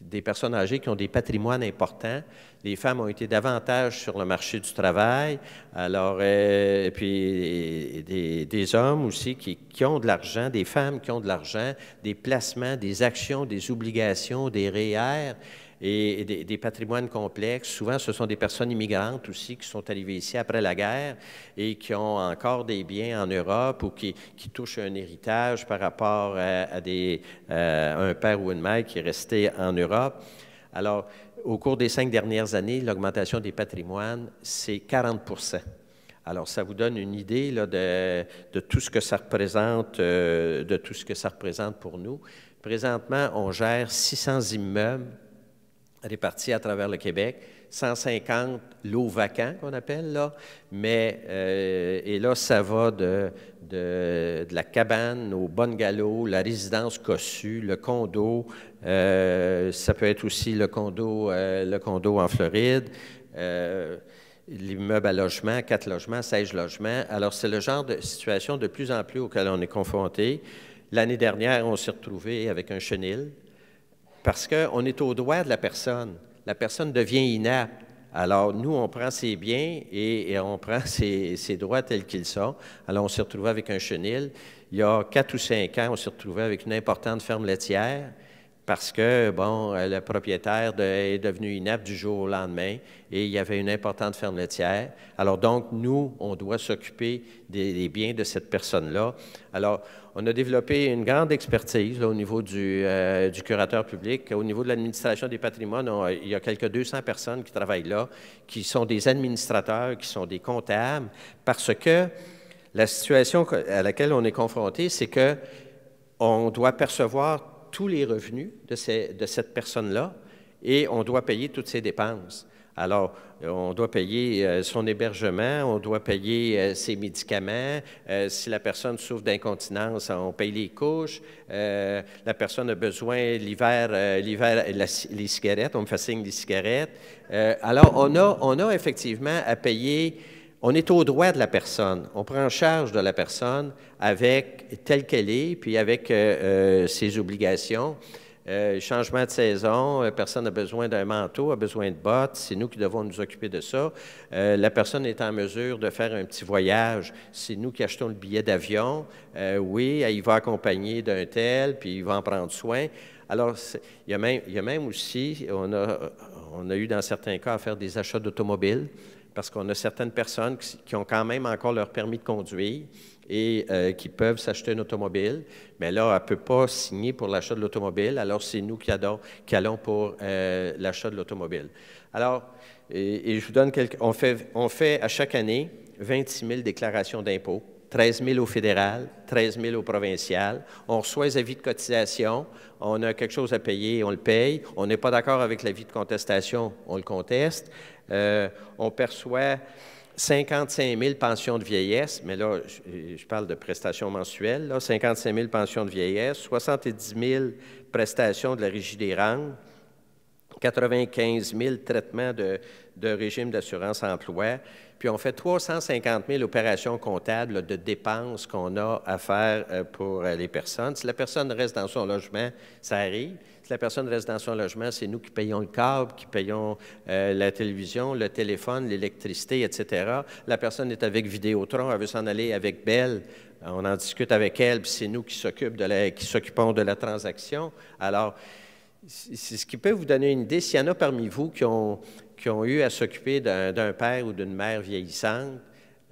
des personnes âgées qui ont des patrimoines importants. Les femmes ont été davantage sur le marché du travail, alors, euh, et puis des, hommes aussi qui, qui ont de l'argent, des femmes qui ont de l'argent, des placements, des actions, des obligations, des REER. E et des, patrimoines complexes. Souvent, ce sont des personnes immigrantes aussi qui sont arrivées ici après la guerre et qui ont encore des biens en Europe ou qui, touchent un héritage par rapport à, des, euh, un père ou une mère qui est resté en Europe. Alors, au cours des cinq dernières années, l'augmentation des patrimoines, c'est 40 alors, ça vous donne une idée de, tout ce que ça représente, euh, de tout ce que ça représente pour nous. Présentement, on gère 600 immeubles répartis à travers le Québec, 150 lots vacants qu'on appelle là, mais euh, et là ça va de, de, la cabane au galop, la résidence cossue, le condo, euh, ça peut être aussi le condo, euh, le condo en Floride l'immeuble à logement, quatre logements, 16 logements. Alors, c'est le genre de situation de plus en plus auquel on est confronté. L'année dernière, on s'est retrouvé avec un chenil parce qu'on est au droit de la personne. La personne devient inapte. Alors, nous, on prend ses biens et, on prend ses, ses droits tels qu'ils sont. Alors, on s'est retrouvé avec un chenil. Il y a quatre ou cinq ans, on s'est retrouvé avec une importante ferme laitière parce que, bon, euh, le propriétaire est devenu inapte du jour au lendemain et il y avait une importante ferme laitière. Alors, donc, nous, on doit s'occuper des, biens de cette personne-là. Alors, on a développé une grande expertise au niveau euh, du, curateur public. Au niveau de l'administration des patrimoines, il y a quelques 200 personnes qui travaillent là, qui sont des administrateurs, qui sont des comptables, parce que la situation à laquelle on est confronté, c'est que on doit percevoir tous les revenus de, ces, de cette personne-là et on doit payer toutes ses dépenses. Alors, on doit payer euh, son hébergement, on doit payer euh, ses médicaments. Euh, si la personne souffre d'incontinence, on paye les couches. la personne a besoin l'hiver, l'hiver les cigarettes, on me fait signe des cigarettes. alors, on a, on a effectivement à payer on est au droit de la personne. On prend en charge de la personne avec telle qu'elle est, puis avec euh, euh, ses obligations. Euh, changement de saison, personne n'a besoin d'un manteau, a besoin de bottes, c'est nous qui devons nous occuper de ça. la personne est en mesure de faire un petit voyage, c'est nous qui achetons le billet d'avion. oui, il va accompagner d'un tel, puis il va en prendre soin. Alors, il y, a même, aussi, on a, on a eu dans certains cas à faire des achats d'automobiles parce qu'on a certaines personnes qui ont quand même encore leur permis de conduire et euh, qui peuvent s'acheter une automobile, mais là, elle ne peut pas signer pour l'achat de l'automobile, alors c'est nous qui, allons, pour euh, l'achat de l'automobile. Alors, et, je vous donne quelques... On fait, on fait à chaque année 26 000 déclarations d'impôts 13 000 au fédéral, 13 000 au provincial. On reçoit les avis de cotisation, on a quelque chose à payer, on le paye. On n'est pas d'accord avec l'avis de contestation, on le conteste. Euh, on perçoit 55 000 pensions de vieillesse, mais là, je, parle de prestations mensuelles, là, 55 000 pensions de vieillesse, 70 000 prestations de la régie des rangs, 95 000 traitements de, de régime d'assurance emploi. Puis on fait 350 000 opérations comptables de dépenses qu'on a à faire euh, pour euh, les personnes. Si la personne reste dans son logement, ça arrive. Si la personne reste dans son logement, c'est nous qui payons le câble, qui payons euh, la télévision, le téléphone, l'électricité, etc. La personne est avec Vidéotron, elle veut s'en aller avec Belle. On en discute avec elle, puis c'est nous qui s'occupons de la, qui s'occupons de la transaction. Alors, c'est ce qui peut vous donner une idée. S'il y en a parmi vous qui ont qui ont eu à s'occuper d'un père ou d'une mère vieillissante,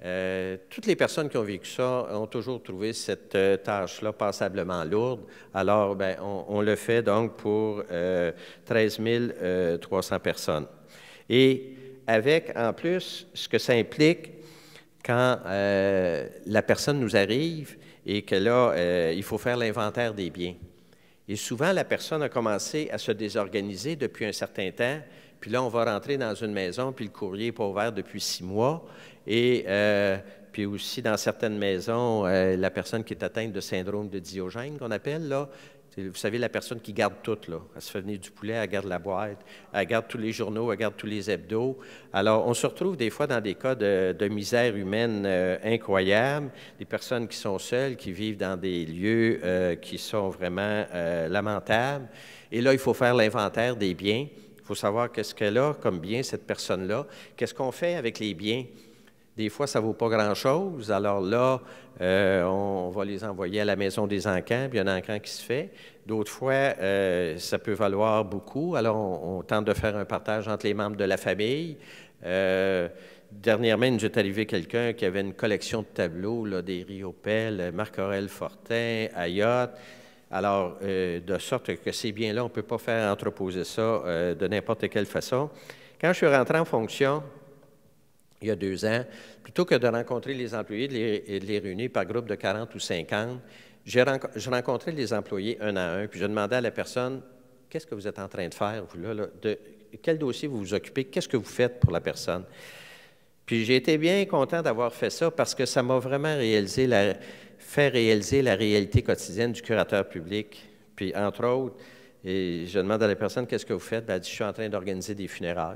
euh, toutes les personnes qui ont vécu ça ont toujours trouvé cette euh, tâche-là passablement lourde. Alors, ben, on, le fait donc pour 13 euh, 300 personnes. Et avec, en plus, ce que ça implique quand la personne nous arrive et que là, il faut faire l'inventaire des biens. Et souvent, la personne a commencé à se désorganiser depuis un certain temps puis là, on va rentrer dans une maison, puis le courrier n'est pas ouvert depuis six mois. Et euh, puis aussi, dans certaines maisons, euh, la personne qui est atteinte de syndrome de Diogène, qu'on appelle, là, vous savez, la personne qui garde tout, là. Elle se fait venir du poulet, elle garde la boîte, elle garde tous les journaux, elle garde tous les hebdos. Alors, on se retrouve des fois dans des cas de, misère humaine euh, incroyable, des personnes qui sont seules, qui vivent dans des lieux qui sont vraiment lamentables. Et là, il faut faire l'inventaire des biens. Il faut savoir qu'est-ce qu'elle a comme bien, cette personne-là. Qu'est-ce qu'on fait avec les biens? Des fois, ça ne vaut pas grand-chose. Alors là, euh, on, va les envoyer à la maison des encans, puis il y a un encan qui se fait. D'autres fois, euh, ça peut valoir beaucoup. Alors, on, tente de faire un partage entre les membres de la famille. Euh, dernièrement, il nous est arrivé quelqu'un qui avait une collection de tableaux, là, des Riopelle, Marc-Aurel Fortin, Ayotte. Alors, euh, de sorte que ces biens-là, on ne peut pas faire entreposer ça euh, de n'importe quelle façon. Quand je suis rentré en fonction, il y a deux ans, plutôt que de rencontrer les employés et de les, réunir par groupe de 40 ou 50, j'ai rencontré les employés un à un, puis je demandais à la personne, qu'est-ce que vous êtes en train de faire, vous là, de, quel dossier vous vous occupez, qu'est-ce que vous faites pour la personne. Puis j'ai été bien content d'avoir fait ça parce que ça m'a vraiment réalisé la, faire réaliser la réalité quotidienne du curateur public. Puis, entre autres, et je demande à la personne qu'est-ce que vous faites. Ben, elle dit Je suis en train d'organiser des funérailles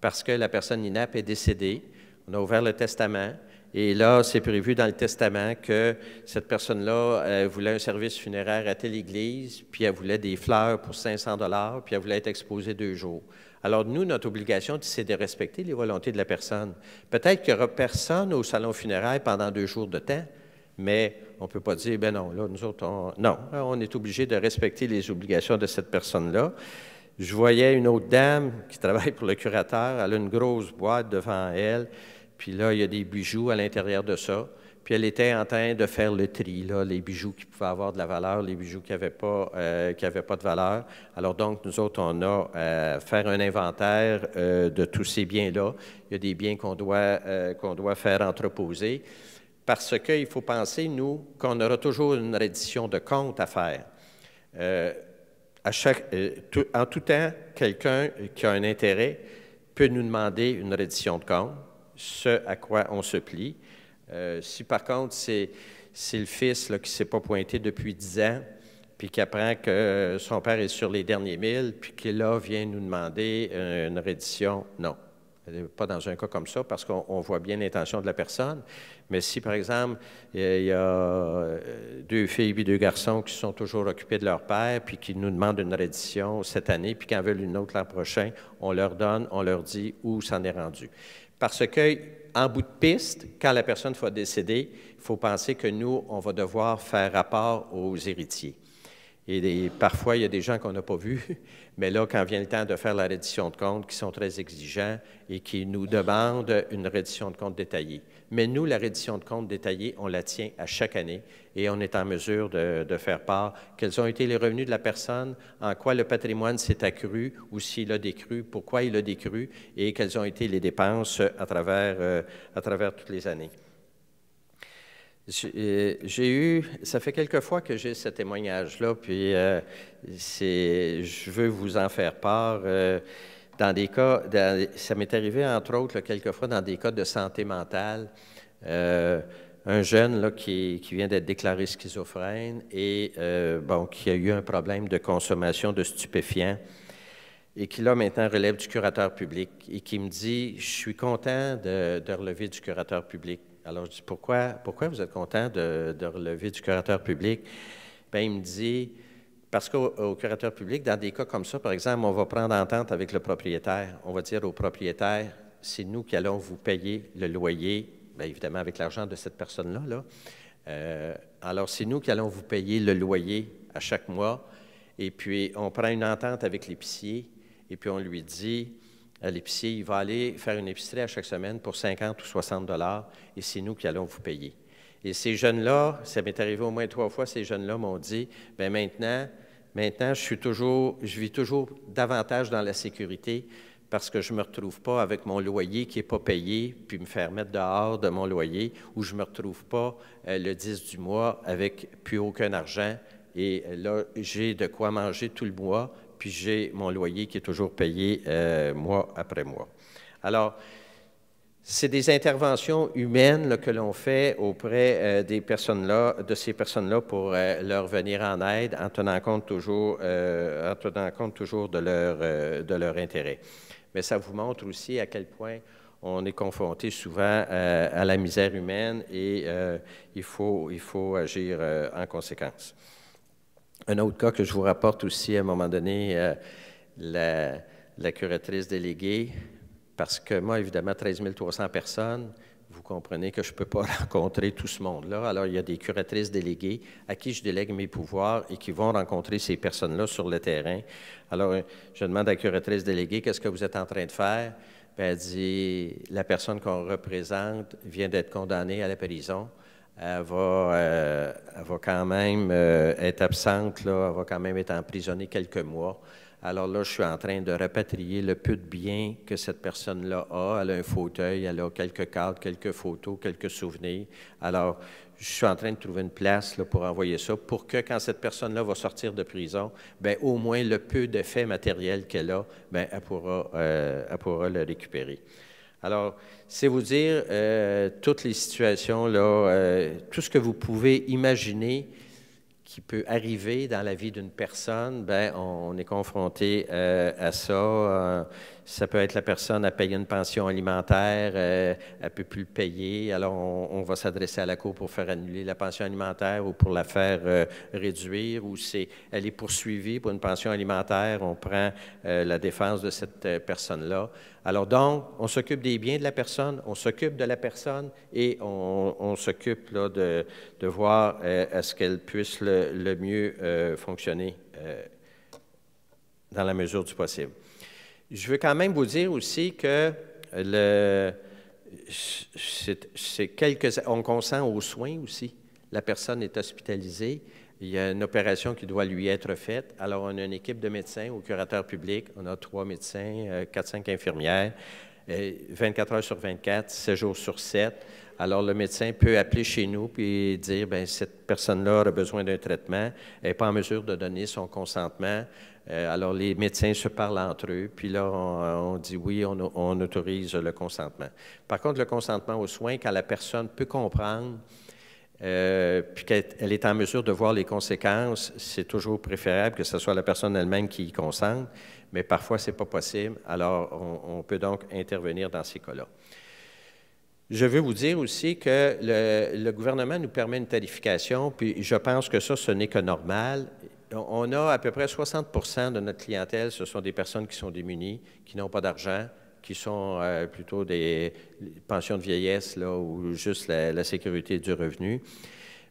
parce que la personne inap est décédée. On a ouvert le testament. Et là, c'est prévu dans le testament que cette personne-là voulait un service funéraire à telle église, puis elle voulait des fleurs pour 500 dollars, puis elle voulait être exposée deux jours. Alors nous, notre obligation, c'est de respecter les volontés de la personne. Peut-être qu'il n'y aura personne au salon funéraire pendant deux jours de temps, mais on ne peut pas dire, ben non, là, nous autres, on, non, euh, on est obligé de respecter les obligations de cette personne-là. Je voyais une autre dame qui travaille pour le curateur, elle a une grosse boîte devant elle, puis là, il y a des bijoux à l'intérieur de ça. Puis elle était en train de faire le tri, là, les bijoux qui pouvaient avoir de la valeur, les bijoux qui n'avaient pas, euh, pas de valeur. Alors donc, nous autres, on a à euh, faire un inventaire de tous ces biens-là. Il y a des biens qu'on doit, qu'on doit faire entreposer parce qu'il faut penser, nous, qu'on aura toujours une reddition de compte à faire. Euh, euh, en tout temps, quelqu'un qui a un intérêt peut nous demander une reddition de compte. ce à quoi on se plie. Euh, si par contre, c'est le fils qui ne s'est pas pointé depuis dix ans, puis qui apprend que son père est sur les derniers milles, puis qu'il là vient nous demander une reddition, non. Pas dans un cas comme ça, parce qu'on voit bien l'intention de la personne. Mais si, par exemple, il y a euh, deux filles et deux garçons qui sont toujours occupés de leur père, puis qui nous demandent une reddition cette année, puis qui en veulent une autre l'an prochain, on leur donne, on leur dit où s'en est rendu. Parce que, bout de piste, quand la personne va décéder, il faut penser que nous, on va devoir faire rapport aux héritiers. Et, parfois, il y a des gens qu'on n'a pas vus, mais là, quand vient le temps de faire la reddition de compte, qui sont très exigeants et qui nous demandent une reddition de compte détaillée. Mais nous, la reddition de comptes détaillée, on la tient à chaque année et on est en mesure de, faire part quels ont été les revenus de la personne, en quoi le patrimoine s'est accru ou s'il a décru, pourquoi il a décru et quelles ont été les dépenses à travers, euh, à travers toutes les années. Euh, j'ai eu, ça fait quelques fois que j'ai ce témoignage-là, puis euh, je veux vous en faire part dans des cas, ça m'est arrivé entre autres quelques quelquefois dans des cas de santé mentale, euh, un jeune là, qui, vient d'être déclaré schizophrène et euh, bon, qui a eu un problème de consommation de stupéfiants et qui là maintenant relève du curateur public et qui me dit, je suis content de, relever du curateur public. Alors je dis, pourquoi, pourquoi vous êtes content de, relever du curateur public? Bien, il me dit, parce qu'au euh, curateur public, dans des cas comme ça, par exemple, on va prendre entente avec le propriétaire. On va dire au propriétaire, c'est nous qui allons vous payer le loyer, bien évidemment avec l'argent de cette personne-là. Euh, alors, c'est nous qui allons vous payer le loyer à chaque mois. Et puis, on prend une entente avec l'épicier et puis on lui dit, à euh, l'épicier, il va aller faire une épicerie à chaque semaine pour 50 ou 60 dollars et c'est nous qui allons vous payer. Et ces jeunes-là, ça m'est arrivé au moins trois fois, ces jeunes-là m'ont dit, ben maintenant, Maintenant, je, suis toujours, je vis toujours davantage dans la sécurité parce que je ne me retrouve pas avec mon loyer qui n'est pas payé, puis me faire mettre dehors de mon loyer, ou je ne me retrouve pas euh, le 10 du mois avec plus aucun argent. Et euh, là, j'ai de quoi manger tout le mois, puis j'ai mon loyer qui est toujours payé euh, mois après mois. Alors, c'est des interventions humaines que l'on fait auprès euh, des personnes là, de ces personnes-là pour euh, leur venir en aide en tenant compte toujours, euh, en tenant compte toujours de, leur, de intérêt. Mais ça vous montre aussi à quel point on est confronté souvent à la misère humaine et il, faut, il faut agir en conséquence. Un autre cas que je vous rapporte aussi à un moment donné, la, la curatrice déléguée parce que moi, évidemment, 13 300 personnes, vous comprenez que je ne peux pas rencontrer tout ce monde-là. Alors, il y a des curatrices déléguées à qui je délègue mes pouvoirs et qui vont rencontrer ces personnes-là sur le terrain. Alors, euh, je demande à la curatrice déléguée, qu'est-ce que vous êtes en train de faire? Ben, elle dit, la personne qu'on représente vient d'être condamnée à la prison. Elle va, euh, quand même euh, être absente, elle va quand même être emprisonnée quelques mois. Alors là, je suis en train de rapatrier le peu de biens que cette personne-là a. Elle a un fauteuil, elle a quelques cartes, quelques photos, quelques souvenirs. Alors, je suis en train de trouver une place là, pour envoyer ça pour que quand cette personne-là va sortir de prison, ben, au moins le peu d'effets matériels qu'elle a, bien, euh, elle, pourra, le récupérer. Alors, c'est vous dire euh, toutes les situations, là, euh, tout ce que vous pouvez imaginer qui peut arriver dans la vie d'une personne, ben, on, est confronté euh, à ça. Euh, ça peut être la personne à payer une pension alimentaire, euh, elle ne peut plus le payer, alors on, va s'adresser à la Cour pour faire annuler la pension alimentaire ou pour la faire euh, réduire, ou c'est elle est poursuivie pour une pension alimentaire, on prend euh, la défense de cette personne-là. Alors donc, on s'occupe des biens de la personne, on s'occupe de la personne et on, s'occupe de, de, voir est ce qu'elle puisse le mieux fonctionner dans la mesure du possible je veux quand même vous dire aussi que euh, le, c'est quelques, on consent aux soins aussi. La personne est hospitalisée, il y a une opération qui doit lui être faite. Alors, on a une équipe de médecins au curateur public, on a trois médecins, euh, quatre, cinq infirmières, 24 heures sur 24, 7 jours sur 7. Alors, le médecin peut appeler chez nous puis dire, ben cette personne-là a besoin d'un traitement, elle n'est pas en mesure de donner son consentement. Euh, alors, les médecins se parlent entre eux, puis là, on, euh, dit oui, on, autorise le consentement. Par contre, le consentement aux soins, quand la personne peut comprendre, euh, puis qu'elle est en mesure de voir les conséquences, c'est toujours préférable que ce soit la personne elle-même qui y consente, mais parfois, ce n'est pas possible. Alors, on, on peut donc intervenir dans ces cas-là. Je veux vous dire aussi que le, gouvernement nous permet une tarification, puis je pense que ça, ce n'est que normal. On a à peu près 60 de notre clientèle, ce sont des personnes qui sont démunies, qui n'ont pas d'argent, qui sont euh, plutôt des pensions de vieillesse là, ou juste la, la sécurité du revenu.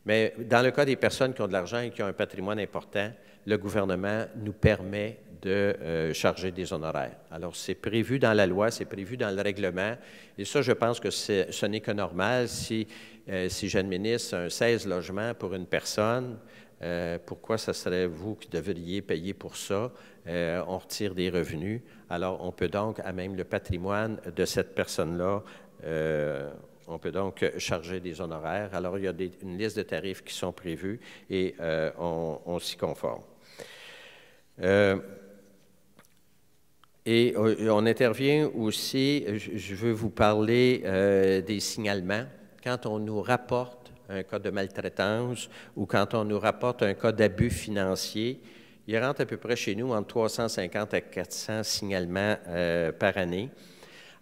Mais dans le cas des personnes qui ont de l'argent et qui ont un patrimoine important, le gouvernement nous permet de euh, charger des honoraires. Alors, c'est prévu dans la loi, c'est prévu dans le règlement, et ça, je pense que ce n'est que normal si, euh, j'administre un 16 logements pour une personne. Euh, pourquoi ce serait vous qui devriez payer pour ça? on retire des revenus. Alors, on peut donc, à même le patrimoine de cette personne-là, on peut donc charger des honoraires. Alors, il y a une liste de tarifs qui sont prévus et on, s'y conforme. Et euh, on intervient aussi, je veux vous parler euh, des signalements. Quand on nous rapporte un cas de maltraitance ou quand on nous rapporte un cas d'abus financier, il rentre à peu près chez nous entre 350 à 400 signalements euh, par année.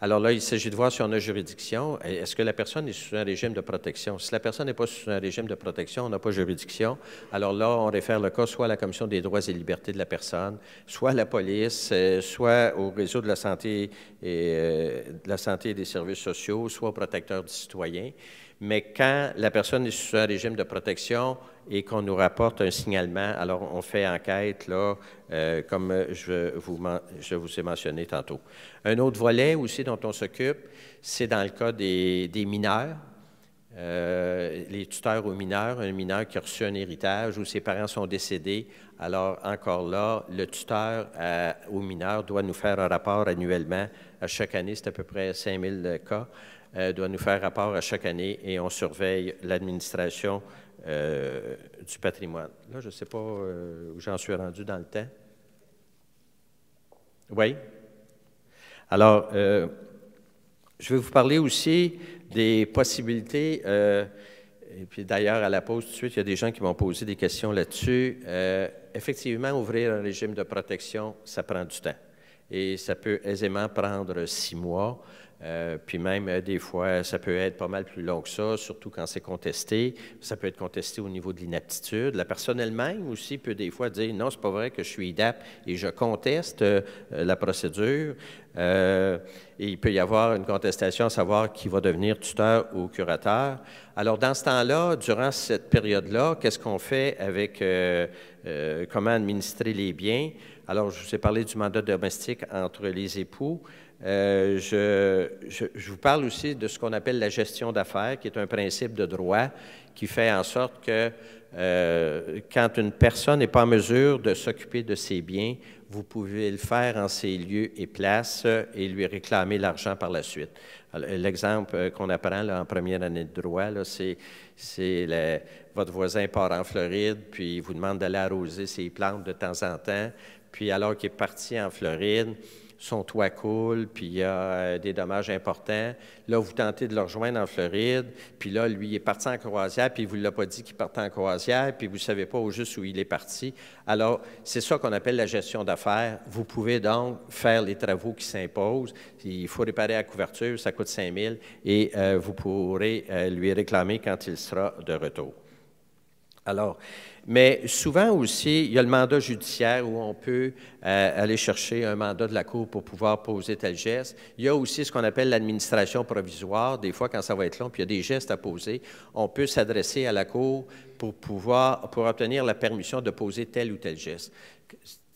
Alors là, il s'agit de voir si on a juridiction. Est-ce que la personne est sous un régime de protection? Si la personne n'est pas sous un régime de protection, on n'a pas juridiction. Alors là, on réfère le cas soit à la Commission des droits et libertés de la personne, soit à la police, euh, soit au réseau de la santé et, euh, la santé des services sociaux, soit au protecteur du citoyen. Mais quand la personne est sous un régime de protection et qu'on nous rapporte un signalement, alors on fait enquête, là, euh, comme je vous, vous, ai mentionné tantôt. Un autre volet aussi dont on s'occupe, c'est dans le cas des, mineurs. Euh, les tuteurs aux mineurs, un mineur qui a reçu un héritage ou ses parents sont décédés, alors encore là, le tuteur euh, aux mineurs doit nous faire un rapport annuellement. À chaque année, c'est à peu près 5000 cas euh, doit nous faire rapport à chaque année et on surveille l'administration euh, du patrimoine. Là, je ne sais pas euh, où j'en suis rendu dans le temps. Oui? Alors, je vais vous parler aussi des possibilités. et puis d'ailleurs, à la pause tout de suite, il y a des gens qui m'ont posé des questions là-dessus. effectivement, ouvrir un régime de protection, ça prend du temps. Et ça peut aisément prendre six mois. Euh, puis même, euh, des fois, ça peut être pas mal plus long que ça, surtout quand c'est contesté. Ça peut être contesté au niveau de l'inaptitude. La personne elle-même aussi peut des fois dire non, c'est pas vrai que je suis IDAP et je conteste euh, la procédure. et il peut y avoir une contestation à savoir qui va devenir tuteur ou curateur. Alors, dans ce temps-là, durant cette période-là, qu'est-ce qu'on fait avec comment administrer les biens? Alors, je vous ai parlé du mandat domestique entre les époux. Euh, je, vous parle aussi de ce qu'on appelle la gestion d'affaires, qui est un principe de droit qui fait en sorte que euh, quand une personne n'est pas en mesure de s'occuper de ses biens, vous pouvez le faire en ses lieux et places et lui réclamer l'argent par la suite. L'exemple euh, qu'on apprend en première année de droit, c'est votre voisin part en Floride, puis il vous demande d'aller arroser ses plantes de temps en temps, puis alors qu'il est parti en Floride, son toit coule, puis il y a euh, des dommages importants. Là, vous tentez de le rejoindre en Floride, puis là, lui, il est parti en croisière, puis il ne vous l'a pas dit qu'il partait en croisière, puis vous ne savez pas au juste où il est parti. Alors, c'est ça qu'on appelle la gestion d'affaires. Vous pouvez donc faire les travaux qui s'imposent. Il faut réparer la couverture, ça coûte 5 000, et euh, vous pourrez euh, lui réclamer quand il sera de retour. Alors, mais souvent aussi, il y a le mandat judiciaire où on peut euh, aller chercher un mandat de la Cour pour pouvoir poser tel geste. Il y a aussi ce qu'on appelle l'administration provisoire. Des fois, quand ça va être long, puis il y a des gestes à poser, on peut s'adresser à la Cour pour pouvoir, pour obtenir la permission de poser tel ou tel geste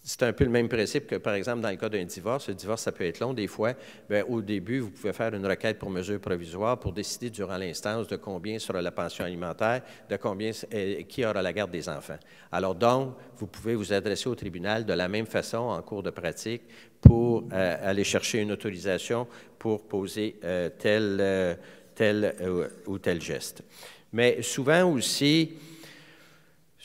c'est un peu le même principe que, par exemple, dans le cas d'un divorce. Le divorce, ça peut être long. Des fois, ben, au début, vous pouvez faire une requête pour mesure provisoire pour décider durant l'instance de combien sera la pension alimentaire, de combien et euh, qui aura la garde des enfants. Alors donc, vous pouvez vous adresser au tribunal de la même façon en cours de pratique pour euh, aller chercher une autorisation pour poser euh, tel, tel ou tel geste. Mais souvent aussi,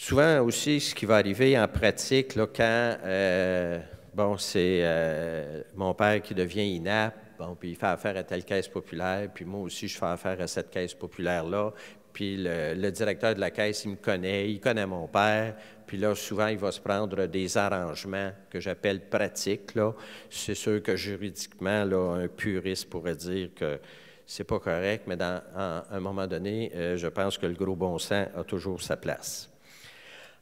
Souvent aussi, ce qui va arriver en pratique, là, quand euh, bon, c'est euh, mon père qui devient inapte, bon, puis il fait affaire à telle caisse populaire, puis moi aussi je fais affaire à cette caisse populaire-là, puis le, directeur de la caisse, il me connaît, il connaît mon père, puis là, souvent, il va se prendre des arrangements que j'appelle pratiques, là. C'est sûr que juridiquement, là, un puriste pourrait dire que c'est pas correct, mais dans, à un moment donné, euh, je pense que le gros bon sens a toujours sa place.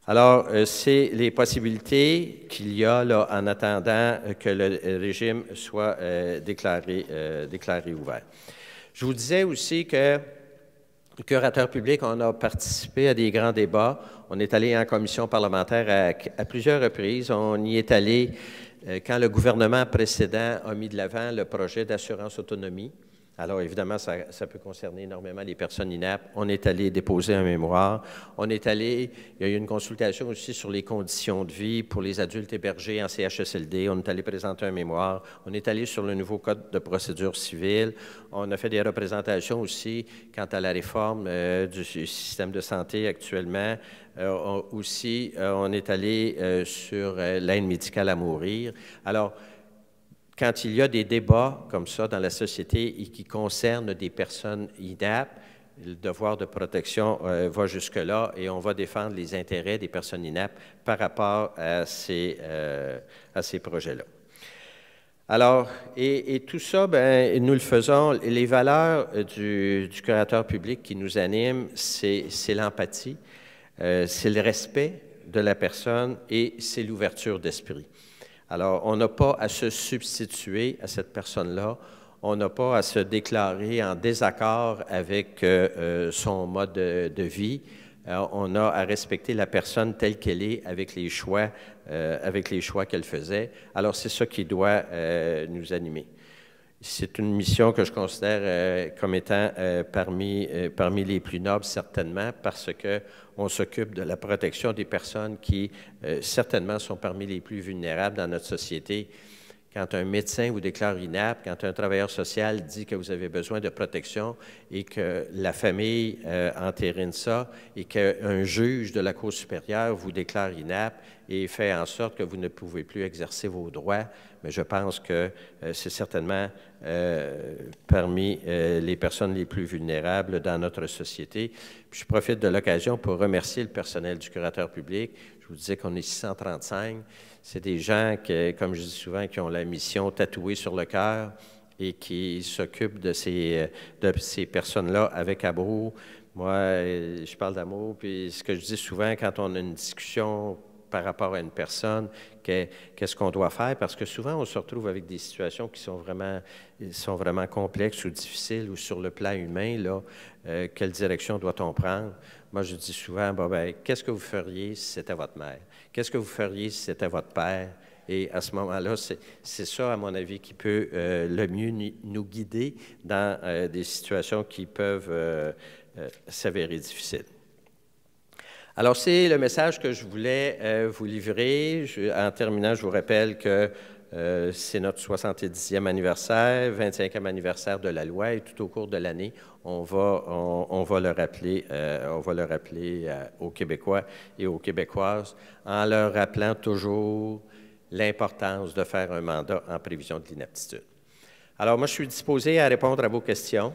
Alors, euh, c'est les possibilités qu'il y a là, en attendant euh, que le euh, régime soit déclaré, ouvert. Je vous disais aussi que, curateur public, on a participé à des grands débats. On est allé en commission parlementaire à, plusieurs reprises. On y est allé quand le gouvernement précédent a mis de l'avant le projet d'assurance autonomie. Alors, évidemment, ça, peut concerner énormément les personnes inaptes. On est allé déposer un mémoire. On est allé, il y a eu une consultation aussi sur les conditions de vie pour les adultes hébergés en CHSLD. On est allé présenter un mémoire. On est allé sur le nouveau code de procédure civile. On a fait des représentations aussi quant à la réforme euh, du système de santé actuellement. Euh, aussi, euh, on est allé sur l'aide médicale à mourir. Alors, quand il y a des débats comme ça dans la société et qui concernent des personnes inaptes, le devoir de protection euh, va jusque-là et on va défendre les intérêts des personnes inaptes par rapport à ces, euh, ces projets-là. Alors, et, tout ça, ben, nous le faisons. Les valeurs euh, du, créateur curateur public qui nous anime, c'est l'empathie, c'est le respect de la personne et c'est l'ouverture d'esprit. Alors, on n'a pas à se substituer à cette personne-là. On n'a pas à se déclarer en désaccord avec euh, euh, son mode de, vie. Euh, on a à respecter la personne telle qu'elle est avec les choix, avec les choix qu'elle faisait. Alors, c'est ça qui doit nous animer. C'est une mission que je considère comme étant parmi, parmi les plus nobles, certainement, parce que on s'occupe de la protection des personnes qui, euh, certainement, sont parmi les plus vulnérables dans notre société quand un médecin vous déclare inapte, quand un travailleur social dit que vous avez besoin de protection et que la famille euh, entérine ça et qu'un juge de la Cour supérieure vous déclare inapte et fait en sorte que vous ne pouvez plus exercer vos droits, mais je pense que euh, c'est certainement euh, parmi les personnes les plus vulnérables dans notre société. je profite de l'occasion pour remercier le personnel du curateur public je vous disais qu'on est 635. C'est des gens qui, comme je dis souvent, qui ont la mission tatouée sur le cœur et qui s'occupent de ces, euh, de personnes-là avec amour. Moi, euh, je parle d'amour, puis ce que je dis souvent quand on a une discussion par rapport à une personne, qu'est-ce qu'on doit faire, parce que souvent on se retrouve avec des situations qui sont vraiment, sont vraiment complexes ou difficiles, ou sur le plan humain, là, euh, quelle direction doit-on prendre? Moi, je dis souvent, bon, ben, qu'est-ce que vous feriez si c'était votre mère? Qu'est-ce que vous feriez si c'était votre père? Et à ce moment-là, c'est ça, à mon avis, qui peut euh, le mieux nous guider dans euh, des situations qui peuvent euh, s'avérer difficiles. Alors, c'est le message que je voulais vous livrer. en terminant, je vous rappelle que euh, c'est notre 70e anniversaire, 25e anniversaire de la loi, et tout au cours de l'année, on va, va le rappeler, euh, on le rappeler euh, aux Québécois et aux Québécoises en leur rappelant toujours l'importance de faire un mandat en prévision de l'inaptitude. Alors, moi, je suis disposé à répondre à vos questions.